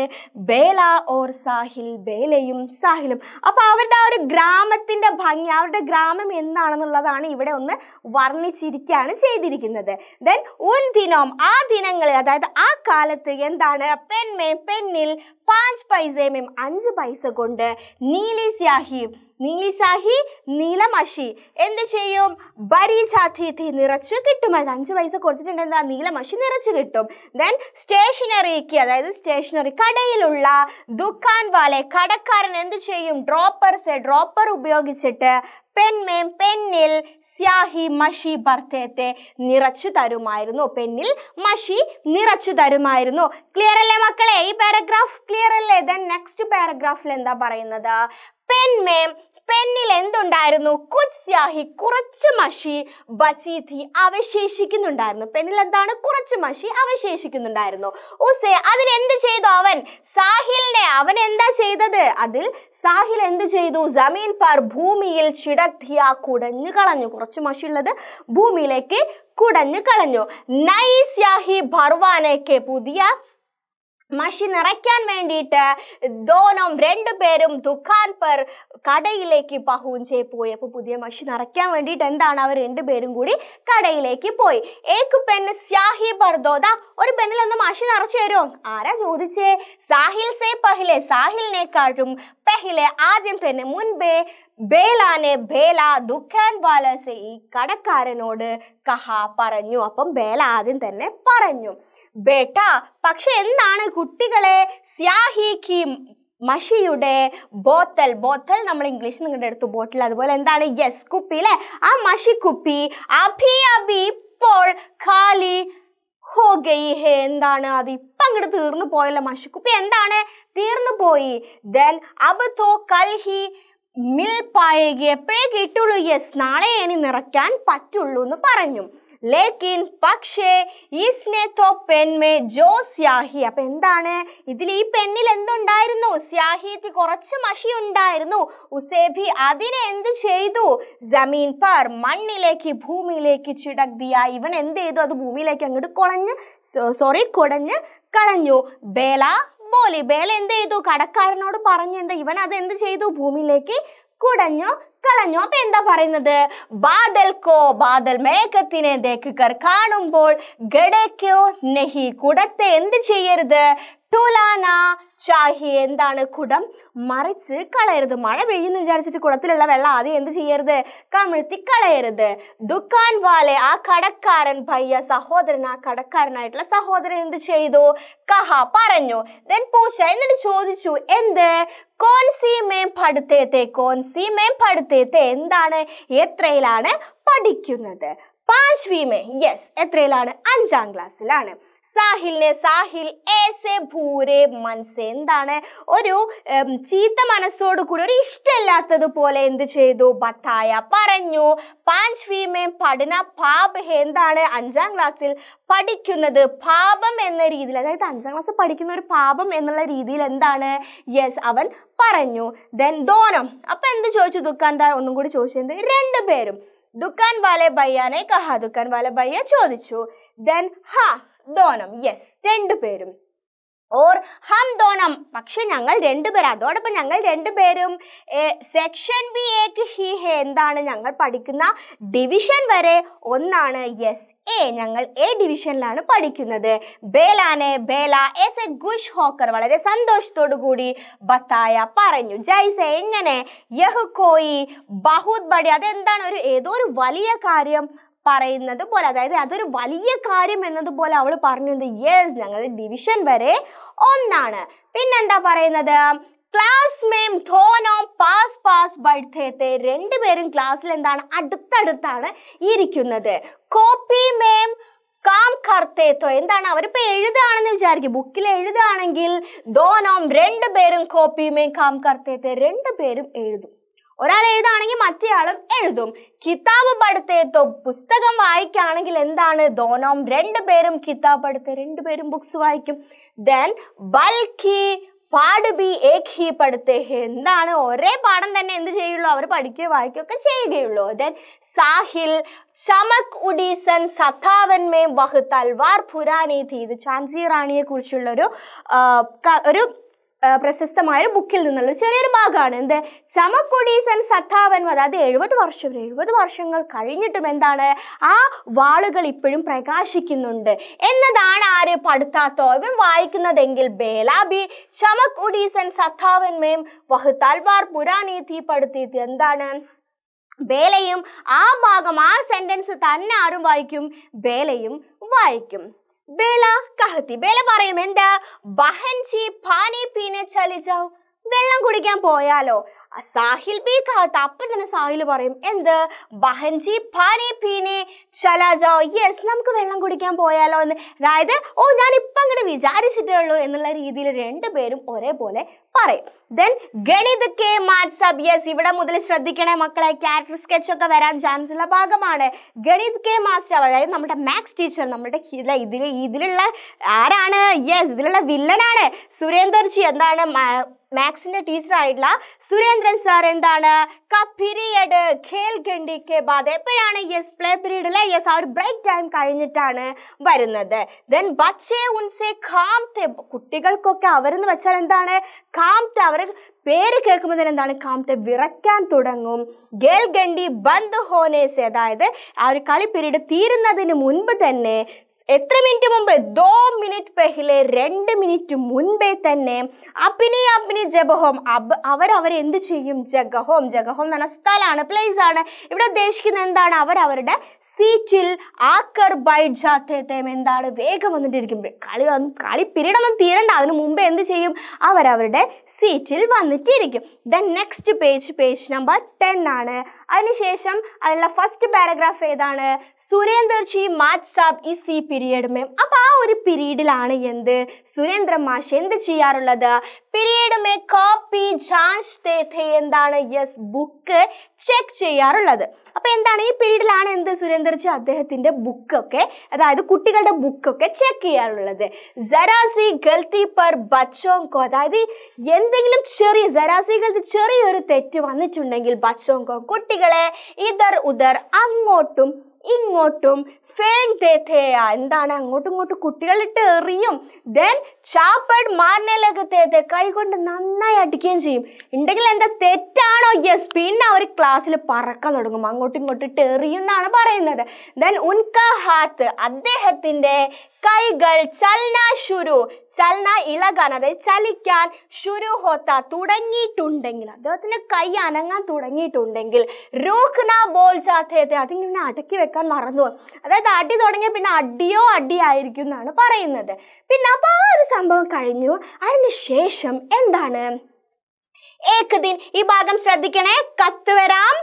ബേല ഓർ സാഹിൽ ബേലയും സാഹിലും അപ്പോൾ അവരുടെ ആ ഒരു ഗ്രാമത്തിൻ്റെ ഭംഗി അവരുടെ ഗ്രാമം എന്താണെന്നുള്ളതാണ് ഇവിടെ ഒന്ന് വർണ്ണിച്ചിരിക്കുകയാണ് ചെയ്തിരിക്കുന്നത് ദെൻ ഉൻ ദിനോം ആ ദിനങ്ങളിൽ അതായത് ആ കാലത്ത് എന്താണ് പെൺമേ പെണ്ണിൽ പാഞ്ച് പൈസേമയും അഞ്ച് പൈസ കൊണ്ട് നീലി സ്യാഹിയും നീസാഹി നീലമഷി എന്ത് ചെയ്യും ബരീചാഥീത്തി നിറച്ച് കിട്ടും അതായത് അഞ്ച് പൈസ കൊടുത്തിട്ടുണ്ട് എന്താ നീലമഷി നിറച്ച് കിട്ടും ദെൻ സ്റ്റേഷനറിക്ക് അതായത് സ്റ്റേഷനറി കടയിലുള്ള ദുക്കാൻ വാലെ കടക്കാരൻ എന്ത് ചെയ്യും ഡ്രോപ്പർസ് ഡ്രോപ്പർ ഉപയോഗിച്ചിട്ട് പെൺമേം പെന്നിൽ സ്യാഹി മഷി ഭർത്തേത്തെ നിറച്ചു തരുമായിരുന്നു പെന്നിൽ മഷി നിറച്ചു തരുമായിരുന്നു ക്ലിയർ അല്ലേ മക്കളെ ഈ പാരഗ്രാഫ് ക്ലിയർ അല്ലേ ദെൻ നെക്സ്റ്റ് പാരഗ്രാഫിൽ എന്താ പറയുന്നത് പെൻമേം പെന്നിൽ എന്തുണ്ടായിരുന്നു കുച്ച്യാഹി കുറച്ച് മഷി ബച്ചീതി അവശേഷിക്കുന്നുണ്ടായിരുന്നു പെണ്ണിൽ എന്താണ് കുറച്ച് മഷി അവശേഷിക്കുന്നുണ്ടായിരുന്നു ഉസേ അതിൽ എന്ത് ചെയ്തു അവൻ സാഹിലിനെ അവൻ എന്താ ചെയ്തത് അതിൽ സാഹിൽ എന്ത് ചെയ്തു ജമീൻ പർ ഭൂമിയിൽ ചിടക്തിയ കുടഞ്ഞു കളഞ്ഞു കുറച്ച് മഷി ഉള്ളത് ഭൂമിയിലേക്ക് കുടഞ്ഞു കളഞ്ഞു നൈസ്യാഹി ഭർവാനേക്ക് പുതിയ മഷി നിറയ്ക്കാൻ വേണ്ടിയിട്ട് ദോനം രണ്ടുപേരും ദുഖാൻ പെർ കടയിലേക്ക് പഹുഞ്ചെ പോയി അപ്പോൾ പുതിയ മഷി നിറയ്ക്കാൻ വേണ്ടിയിട്ട് എന്താണ് അവർ രണ്ടുപേരും കൂടി കടയിലേക്ക് പോയി ഏക്ക് പെൻ സ്യാഹി പർദോദ ഒരു പെണ്ണിൽ ഒന്ന് മഷി നിറച്ചു തരുമോ ആരാ ചോദിച്ചേ സാഹിൽ സേ പഹിലെ സാഹിലിനെക്കാട്ടും പെഹിലെ ആദ്യം തന്നെ മുൻപേ ബേലാനെ ബേല ദുഃഖാൻ വാലസെ ഈ കടക്കാരനോട് കഹ പറഞ്ഞു അപ്പം ബേല ആദ്യം തന്നെ പറഞ്ഞു ബേട്ട പക്ഷെ എന്താണ് കുട്ടികളെ സ്യാഹി മഷിയുടെ ബോത്തൽ ബോത്തൽ നമ്മൾ ഇംഗ്ലീഷ് നിങ്ങളുടെ അടുത്ത് ബോട്ടിൽ അതുപോലെ എന്താണ് യെസ് കുപ്പി അല്ലെ ആ മഷി കുപ്പി അഭി അഭി ഇപ്പോൾ ഖാലി ഹോ ഗയി ഹേ എന്താണ് അത് ഇപ്പം അങ്ങോട്ട് തീർന്നു പോയല്ലോ കുപ്പി എന്താണ് തീർന്നു പോയി ദെൻ അബ് തോ കൽ ഹി മിൽ പായകി എപ്പോഴേ കിട്ടുള്ളൂ യെസ് നാളെ ഇനി നിറയ്ക്കാൻ പറ്റുള്ളൂ എന്ന് പറഞ്ഞു ലേക്കിൻ പക്ഷേ ഈസ്നെ തോ പെൻമേ ജോ സ്യാഹി അപ്പൊ എന്താണ് ഇതിൽ ഈ പെണ്ണിൽ എന്തുണ്ടായിരുന്നു സ്യാഹിക്ക് കുറച്ച് മഷി ഉണ്ടായിരുന്നു ഉസേബി അതിനെ എന്ത് ചെയ്തു ജമീൻ പർ മണ്ണിലേക്ക് ഭൂമിയിലേക്ക് ചിടക്തിയ ഇവൻ എന്ത് ചെയ്തു അത് ഭൂമിയിലേക്ക് അങ്ങോട്ട് കുളഞ്ഞ് സോറി കുടഞ്ഞ് കളഞ്ഞു ബേല ബോലി ബേല എന്ത് ചെയ്തു കടക്കാരനോട് പറഞ്ഞു എന്താ ഇവൻ അത് എന്ത് ചെയ്തു ഭൂമിയിലേക്ക് കുടഞ്ഞു കളഞ്ഞു അപ്പൊ എന്താ പറയുന്നത് ബാദൽ കോ ബാദൽ മേഘത്തിനെ ദേഖിക്കർ കാണുമ്പോൾ ഗഡേക്കോ നെഹി കുടത്തെ എന്ത് ചെയ്യരുത് ടുലാന ഷാഹി എന്താണ് കുടം മറിച്ച് കളയരുത് മഴ പെയ്യുന്നു വിചാരിച്ചിട്ട് കുടത്തിലുള്ള വെള്ളം ആദ്യം എന്ത് ചെയ്യരുത് കമിഴ്ത്തി കളയരുത് ദുക്കാൻ വാലെ ആ കടക്കാരൻ ഭയ്യ സഹോദരൻ ആ കടക്കാരനായിട്ടുള്ള സഹോദരൻ എന്ത് ചെയ്തു കഹ പറഞ്ഞു ദെൻ പൂച്ച എന്നിട്ട് ചോദിച്ചു എന്ത് കോൺസി പഠിത്തേത്തെ കോൺസി പഠിത്തേത്തെ എന്താണ് എത്രയിലാണ് പഠിക്കുന്നത് പാഞ്ച്വീമേ യെസ് എത്രയിലാണ് അഞ്ചാം ക്ലാസ്സിലാണ് സാഹിലിനെ സാഹിൽ ഏസെ ഭൂരെ മനസ്സ് എന്താണ് ഒരു ചീത്ത മനസ്സോട് കൂടി ഒരു ഇഷ്ടമല്ലാത്തതുപോലെ എന്ത് ചെയ്തു ബത്തായ പറഞ്ഞു ഫീമേ പഠന പാപ എന്താണ് അഞ്ചാം ക്ലാസ്സിൽ പഠിക്കുന്നത് പാപം എന്ന രീതിയിൽ അതായത് അഞ്ചാം ക്ലാസ് പഠിക്കുന്ന ഒരു പാപം എന്നുള്ള രീതിയിൽ എന്താണ് യെസ് അവൻ പറഞ്ഞു ദെൻ ദോനം അപ്പം എന്ത് ചോദിച്ചു ദുഃഖാന്താ ഒന്നും കൂടി ചോദിച്ചത് പേരും ദുഃഖാൻ വാലെ ബയ്യാനെ കഹ ദുഃഖാൻ വാലെ ബയ്യ ചോദിച്ചു ദെൻ ഹാ ദോനം യെസ് രണ്ടുപേരും ഓർ ഹം ദോനം പക്ഷെ ഞങ്ങൾ രണ്ടുപേരും അതോടൊപ്പം ഞങ്ങൾ രണ്ടുപേരും സെക്ഷൻ ബി എക്ക് ഹി ഹെ എന്താണ് ഞങ്ങൾ പഠിക്കുന്ന ഡിവിഷൻ വരെ ഒന്നാണ് യെസ് എ ഞങ്ങൾ എ ഡിവിഷനിലാണ് പഠിക്കുന്നത് ബേലാനെ ബേല എസ് എ ഗുഷ് ഹോക്കർ വളരെ സന്തോഷത്തോടു കൂടി ബത്തായ പറഞ്ഞു ജൈസ എങ്ങനെ യഹ് കോയി ബഹുദ് ബഡി അതെന്താണ് ഒരു ഏതോ ഒരു വലിയ കാര്യം പറയുന്നത് പോലെ അതായത് അതൊരു വലിയ കാര്യം എന്നതുപോലെ അവൾ പറഞ്ഞത് യെസ് ഞങ്ങളുടെ ഡിവിഷൻ വരെ ഒന്നാണ് പിന്നെന്താ പറയുന്നത് ക്ലാസ് മേം ധോനോ പാസ് പാസ് ബൈഠേത്തെ രണ്ടുപേരും ക്ലാസ്സിൽ എന്താണ് അടുത്തടുത്താണ് ഇരിക്കുന്നത് കോപ്പി മേം കാം കർത്തേത്തോ എന്താണ് അവരിപ്പോൾ എഴുതാണെന്ന് വിചാരിക്കും ബുക്കിൽ എഴുതാണെങ്കിൽ ധോനോം രണ്ടുപേരും കോപ്പിയുമേം കാം കർത്തേത്തെ രണ്ടുപേരും എഴുതും ഒരാൾ എഴുതാണെങ്കിൽ മറ്റേയാളും എഴുതും കിതാബ് പഠിത്തേത്തോ പുസ്തകം വായിക്കുകയാണെങ്കിൽ എന്താണ് ദോനോം രണ്ടുപേരും കിതാബ് പഠിത്ത രണ്ടുപേരും ബുക്സ് വായിക്കും ദെൻ ബൽക്കി പാട് ബി ഏക് ഹി പഠിത്തേ എന്താണ് ഒരേ പാഠം തന്നെ എന്ത് ചെയ്യുള്ളൂ അവർ പഠിക്കുകയും വായിക്കുകയൊക്കെ ചെയ്യുകയുള്ളൂ ദെൻ സാഹിൽ ചമക് ഉഡീസൻ സത്താവന്മേം ബഹ് തൽവാർ പുരാനീതി ഇത് ഝാൻസി റാണിയെ കുറിച്ചുള്ളൊരു ഒരു പ്രശസ്തമായ ഒരു ബുക്കിൽ നിന്നുള്ള ചെറിയൊരു ഭാഗമാണ് എന്ത് ചമക്കൊടീസൻ സത്താവൻ അതായത് എഴുപത് വർഷം എഴുപത് വർഷങ്ങൾ കഴിഞ്ഞിട്ടും എന്താണ് ആ വാളുകൾ ഇപ്പോഴും പ്രകാശിക്കുന്നുണ്ട് എന്നതാണ് ആര് പടുത്താത്തോ ഇവൻ വായിക്കുന്നതെങ്കിൽ ബേലാബി ചമക്കൊടീസൻ സത്താവന്മയും വഹുത്താൽവാർ പുരാണീ തീ എന്താണ് ബേലയും ആ ഭാഗം ആ സെന്റൻസ് തന്നെ ആരും വായിക്കും ബേലയും വായിക്കും ബേല കഹത്തി ബേല പറയും എന്താ ബഹൻചി പാനി പീനെ ചലിച്ചാവും വെള്ളം കുടിക്കാൻ പോയാലോ സാഹിൽ ബി കഹത്ത് അപ്പം തന്നെ സാഹിൽ പറയും എന്ത് ബഹൻജി പാനി പീനെ ചലാജോ യെസ് നമുക്ക് വെള്ളം കുടിക്കാൻ പോയാലോ എന്ന് അതായത് ഓ ഞാൻ ഇപ്പൊ അങ്ങനെ വിചാരിച്ചിട്ടേ ഉള്ളൂ എന്നുള്ള രീതിയിൽ രണ്ടുപേരും ഒരേപോലെ പറയും ദെൻ ഗണിത് കെ മാത്സ് അബ് യെസ് ഇവിടെ മുതൽ ശ്രദ്ധിക്കണേ മക്കളെ ക്യാരക്ടർ സ്കെച്ച് ഒക്കെ വരാൻ ചാൻസ് ഉള്ള ഭാഗമാണ് ഗണിത് കെ മാസ്റ്റർ അതായത് നമ്മുടെ മാത്സ് ടീച്ചർ നമ്മുടെ ഇതിൽ ഇതിലുള്ള ആരാണ് യെസ് ഇതിലുള്ള വില്ലനാണ് സുരേന്ദർജി എന്താണ് മാത്സിന്റെ ടീച്ചർ ആയിട്ടുള്ള സുരേന്ദ്രൻ സാർ എന്താണ് പീരിയഡ് ഖേൽ ഖണ്ഡി കെ ബാദ് എപ്പോഴാണ് യെസ് പ്ലേ പീരീഡ് അല്ലെ യെസ് ആ ഒരു ബ്രേക്ക് ടൈം കഴിഞ്ഞിട്ടാണ് വരുന്നത് ദെൻ ബച്ചേ ഉൻസെ കാം കുട്ടികൾക്കൊക്കെ അവരെന്ന് വെച്ചാൽ എന്താണ് കാം അവർ പേര് കേൾക്കുമ്പോൾ തന്നെ എന്താണ് കാമത്തെ വിറയ്ക്കാൻ തുടങ്ങും ഗേൽ ഗണ്ടി ബന്ദ് ഹോനേസ് അതായത് ആ ഒരു കളി പിരീഡ് തീരുന്നതിന് മുൻപ് തന്നെ എത്ര മിനിറ്റ് മുമ്പ് ദോ മിനിറ്റ് പെഹ്ലെ രണ്ട് മിനിറ്റ് മുൻപേ തന്നെ അപ്പിനി അപ്പിനി ജബഹോം അബ് അവരവരെന്ത് ചെയ്യും ജഗഹോം ജഗഹോം എന്ന് പറഞ്ഞ സ്ഥലമാണ് പ്ലേസ് ആണ് ഇവിടെ ഉദ്ദേശിക്കുന്നത് എന്താണ് അവരവരുടെ സീറ്റിൽ ആക്കർ ബൈറ്റ് ജാത്തേത്തേം എന്താണ് വേഗം വന്നിട്ടിരിക്കും കളി കളി പിരീഡൊന്നും തീരണ്ട അതിന് മുമ്പ് എന്ത് ചെയ്യും അവരവരുടെ സീറ്റിൽ വന്നിട്ടിരിക്കും the next page page number ten ആണ് അതിനുശേഷം അതിനുള്ള ഫസ്റ്റ് പാരഗ്രാഫ് ഏതാണ് സുരേന്ദർജി ജി മാത് സാബ് ഇസി പീരീഡ് മേം അപ്പം ആ ഒരു പീരീഡിലാണ് എന്ത് സുരേന്ദ്ര മാഷ് എന്ത് ചെയ്യാറുള്ളത് പീരീഡ് മേ കോപ്പി ജാഞ്ച് എന്താണ് യെസ് ബുക്ക് ചെക്ക് ചെയ്യാറുള്ളത് അപ്പം എന്താണ് ഈ പീരീഡിലാണ് എന്ത് സുരേന്ദർജി അദ്ദേഹത്തിന്റെ അദ്ദേഹത്തിൻ്റെ ബുക്കൊക്കെ അതായത് കുട്ടികളുടെ ബുക്കൊക്കെ ചെക്ക് ചെയ്യാറുള്ളത് ജറാസി ഗൽത്തി പർ ബച്ചോങ്കോ അതായത് എന്തെങ്കിലും ചെറിയ ജറാസി ഗൽത്തി ചെറിയൊരു തെറ്റ് വന്നിട്ടുണ്ടെങ്കിൽ ബച്ചോങ്കോ കുട്ടികളെ ഇതർ ഉദർ അങ്ങോട്ടും ഇങ്ങോട്ടും എന്താണ് അങ്ങോട്ടും ഇങ്ങോട്ടും കുട്ടികളിട്ട് എറിയും ദെൻ ചാപ്പഡ് മാറിനയിലേക്ക് തേത്തെ കൈകൊണ്ട് നന്നായി അടിക്കുകയും ചെയ്യും ഉണ്ടെങ്കിൽ എന്താ തെറ്റാണോ യെസ് പിന്നെ അവർ ക്ലാസ്സിൽ പറക്കാൻ തുടങ്ങും അങ്ങോട്ടും ഇങ്ങോട്ടും ഇട്ട് എന്നാണ് പറയുന്നത് ദെൻ ഉൻക ഹാത്ത് അദ്ദേഹത്തിൻ്റെ കൈകൾ ചലന ശുരു ചലന ഇളകാൻ അതായത് ചലിക്കാൻ ശുരു ഹോത്ത തുടങ്ങിയിട്ടുണ്ടെങ്കിൽ അദ്ദേഹത്തിൻ്റെ കൈ അനങ്ങാൻ തുടങ്ങിയിട്ടുണ്ടെങ്കിൽ റോഖ്ന ബോൾ ചാത്തേത്തെ അതിങ്ങനെ അടക്കി വെക്കാൻ മറന്നു അതായത് അതായത് അടി തുടങ്ങിയ പിന്നെ അടിയോ അടിയായിരിക്കും എന്നാണ് പറയുന്നത് പിന്നെ അപ്പോൾ ആ ഒരു സംഭവം കഴിഞ്ഞു അതിനുശേഷം എന്താണ് ഏകദിൻ ഈ ഭാഗം ശ്രദ്ധിക്കണേ കത്ത് വരാം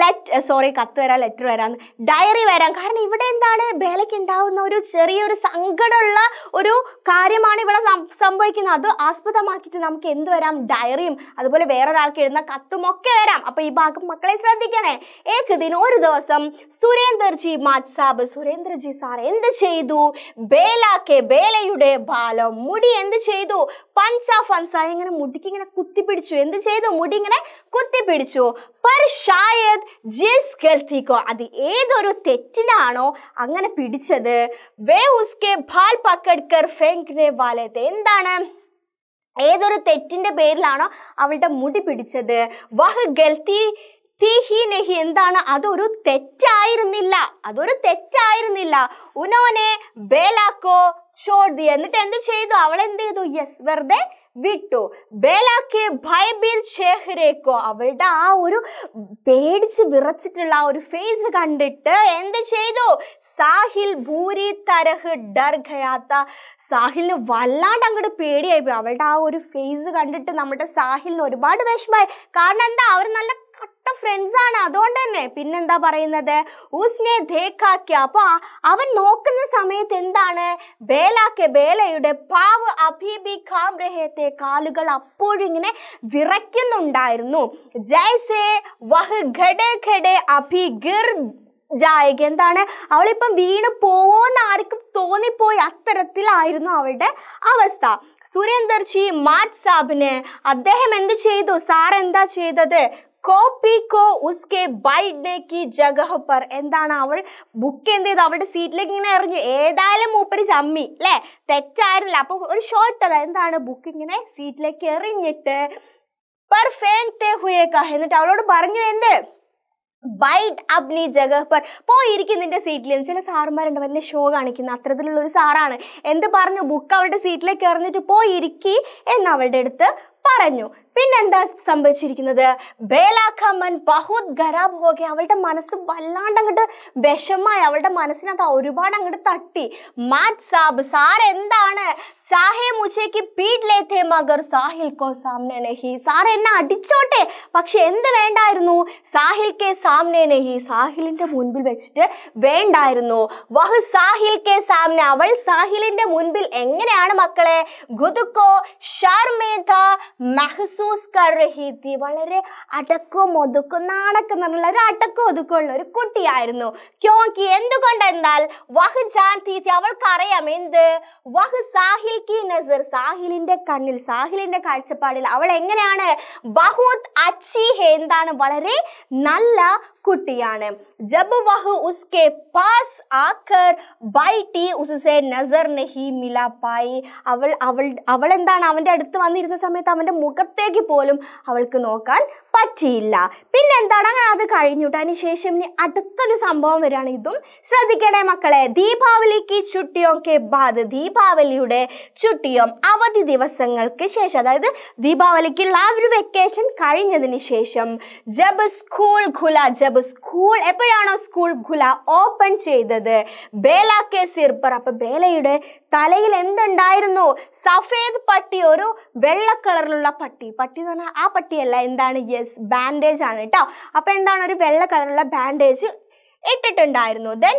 ലെറ്റ് സോറി കത്ത് വരാം ലെറ്റർ വരാം ഡയറി വരാം കാരണം ഇവിടെ എന്താണ് ബേലയ്ക്ക് ഉണ്ടാവുന്ന ഒരു ചെറിയൊരു സങ്കടമുള്ള ഒരു കാര്യമാണ് ഇവിടെ സംഭവിക്കുന്നത് അത് ആസ്പദമാക്കിയിട്ട് നമുക്ക് എന്ത് വരാം ഡയറിയും അതുപോലെ വേറൊരാൾക്ക് എഴുതുന്ന കത്തും ഒക്കെ വരാം അപ്പോൾ ഈ ഭാഗം മക്കളെ ശ്രദ്ധിക്കണേ ദിന ഒരു ദിവസം സുരേന്ദർജി മാത്സാബ് സുരേന്ദ്രജി സാർ എന്ത് ചെയ്തു ബേലാക്കെ ബേലയുടെ ബാലം മുടി എന്ത് ചെയ്തു പൻസ ഫൻസ ഇങ്ങനെ മുടിക്ക് ഇങ്ങനെ കുത്തിപ്പിടിച്ചു എന്ത് ചെയ്തു മുടി ഇങ്ങനെ കുത്തിപ്പിടിച്ചു പർഷായ യത് ജിസ് ഗൽത്തിക്കോ അത് ഏതൊരു തെറ്റിനാണോ അങ്ങനെ പിടിച്ചത് വേ ഉസ്കെ ഭാൽ പക്കഡ്കർ ഫെങ്കിനെ വാലത്ത് എന്താണ് ഏതൊരു തെറ്റിൻ്റെ പേരിലാണോ അവളുടെ മുടി പിടിച്ചത് വഹ് ഗൽത്തി തീ എന്താണ് അതൊരു തെറ്റായിരുന്നില്ല അതൊരു തെറ്റായിരുന്നില്ല ഉനോനെ ബേലാക്കോ ചോടി എന്നിട്ട് എന്ത് ചെയ്തു അവൾ എന്ത് ചെയ്തു യെസ് വെറുതെ വിട്ടു ബേലാക്കെ ഭയബീർ ഷേഹ്രേക്കോ അവളുടെ ആ ഒരു പേടിച്ച് വിറച്ചിട്ടുള്ള ആ ഒരു ഫേസ് കണ്ടിട്ട് എന്ത് ചെയ്തു സാഹിൽ ഭൂരി തരഹ് ഡർ സാഹിലിന് വല്ലാണ്ട് അങ്ങോട്ട് പേടിയായി പോയി അവളുടെ ആ ഒരു ഫേസ് കണ്ടിട്ട് നമ്മുടെ സാഹിലിന് ഒരുപാട് വിഷമമായി കാരണം എന്താ അവർ നല്ല അവരൊക്കെ ഫ്രണ്ട്സ് ആണ് അതുകൊണ്ട് തന്നെ പിന്നെന്താ പറയുന്നത് അപ്പൊ അവൻ നോക്കുന്ന സമയത്ത് എന്താണ് ബേലയുടെ പാവ് അഭീബി കാം കാലുകൾ അപ്പോഴും ഇങ്ങനെ വിറയ്ക്കുന്നുണ്ടായിരുന്നു ജായക എന്താണ് അവളിപ്പം വീണ് പോവോന്ന് ആർക്കും തോന്നിപ്പോയി അത്തരത്തിലായിരുന്നു അവളുടെ അവസ്ഥ സുരേന്ദർ ജി മാറ്റ് സാബിന് അദ്ദേഹം എന്ത് ചെയ്തു സാർ എന്താ ചെയ്തത് കോപ്പി കോ ഉസ്കെ ബൈഡ്നേക്ക് ജഗഹ് പർ എന്താണ് അവൾ ബുക്ക് എന്ത് ചെയ്തു അവളുടെ സീറ്റിലേക്ക് ഇങ്ങനെ എറിഞ്ഞു ഏതായാലും മൂപ്പര് ചമ്മി അല്ലേ തെറ്റായിരുന്നില്ല അപ്പോൾ ഒരു ഷോർട്ട് അതായത് എന്താണ് ബുക്ക് ഇങ്ങനെ സീറ്റിലേക്ക് എറിഞ്ഞിട്ട് പെർ ഫേൻ ഹുയേക്ക എന്നിട്ട് അവളോട് പറഞ്ഞു എന്ത് ബൈറ്റ് അബ്നി ജഗഹ് പർ പോയിരിക്കും നിന്റെ സീറ്റിൽ ചില സാറുമാരുണ്ട് വലിയ ഷോ കാണിക്കുന്ന അത്തരത്തിലുള്ള ഒരു സാറാണ് എന്ത് പറഞ്ഞു ബുക്ക് അവളുടെ സീറ്റിലേക്ക് എറിഞ്ഞിട്ട് പോയിരിക്കി എന്ന് അവളുടെ അടുത്ത് പറഞ്ഞു പിന്നെന്താ സംഭവിച്ചിരിക്കുന്നത് ബേലാഖമ്മൻ ബഹുദ് ഖരാബ് ഹോകെ അവളുടെ മനസ്സ് വല്ലാണ്ട് അങ്ങോട്ട് വിഷമായി അവളുടെ മനസ്സിനകത്ത് ഒരുപാട് അങ്ങോട്ട് തട്ടി മാറ്റ് സാബ് സാർ എന്താണ് ചാഹേ മുച്ചേക്ക് പീഡ്ലേത്തേ മഗർ സാഹിൽ കോ സാമനെ നെഹി സാർ എന്നെ അടിച്ചോട്ടെ പക്ഷെ എന്ത് വേണ്ടായിരുന്നു സാഹിൽ കെ സാമനെ നെഹി സാഹിലിന്റെ മുൻപിൽ വെച്ചിട്ട് വേണ്ടായിരുന്നു വഹ് സാഹിൽ കെ സാമനെ അവൾ സാഹിലിന്റെ മുൻപിൽ എങ്ങനെയാണ് മക്കളെ ഗുതുക്കോ ഷർമേധ മെഹ്സ മഹസൂസ് കർഹീത്തി വളരെ അടക്കവും ഒതുക്കും നാണക്കം എന്നുള്ള ഒരു അടക്കം ഒതുക്കമുള്ള ഒരു കുട്ടിയായിരുന്നു ക്യോങ്കി എന്തുകൊണ്ട് എന്നാൽ വഹ് ജാൻ തീത്തി അറിയാം എന്ത് വഹ് സാഹിൽ കി നസർ സാഹിലിന്റെ കണ്ണിൽ സാഹിലിന്റെ കാഴ്ചപ്പാടിൽ അവൾ എങ്ങനെയാണ് ബഹുത് അച്ചി എന്താണ് വളരെ നല്ല കുട്ടിയാണ് ജബ് വഹ് ഉസ്കെ പാസ് ആക്കർ ബൈറ്റി ഉസെ നസർ നഹി മില പായി അവൾ അവൾ അവൾ എന്താണ് അവൻ്റെ അടുത്ത് വന്നിരുന്ന സമയത്ത് അവൻ്റെ മുഖത്തേക്ക് പോലും അവൾക്ക് നോക്കാൻ പറ്റിയില്ല പിന്നെ എന്താണ് അങ്ങനെ അത് കഴിഞ്ഞിട്ട് അതിനുശേഷം ഇനി അടുത്തൊരു സംഭവം വരികയാണ് ഇതും ശ്രദ്ധിക്കണേ മക്കളെ ദീപാവലിക്ക് ചുട്ടിയോ കെ ബാദ് ദീപാവലിയുടെ ചുട്ടിയും അവധി ദിവസങ്ങൾക്ക് ശേഷം അതായത് ദീപാവലിക്കുള്ള ആ ഒരു വെക്കേഷൻ കഴിഞ്ഞതിന് ശേഷം ജബ് സ്കൂൾ ഖുല ജബ് ക്ലബ്ബ് സ്കൂൾ എപ്പോഴാണോ സ്കൂൾ ഖുല ഓപ്പൺ ചെയ്തത് ബേല കെ സിർപ്പർ അപ്പൊ ബേലയുടെ തലയിൽ എന്തുണ്ടായിരുന്നു സഫേദ് പട്ടി ഒരു വെള്ള കളറിലുള്ള പട്ടി പട്ടി എന്ന് പറഞ്ഞാൽ ആ പട്ടിയല്ല എന്താണ് യെസ് ബാൻഡേജ് ആണ് കേട്ടോ അപ്പൊ എന്താണ് ഒരു വെള്ള കളറുള്ള ബാൻഡേജ് ഇട്ടിട്ടുണ്ടായിരുന്നു ദെൻ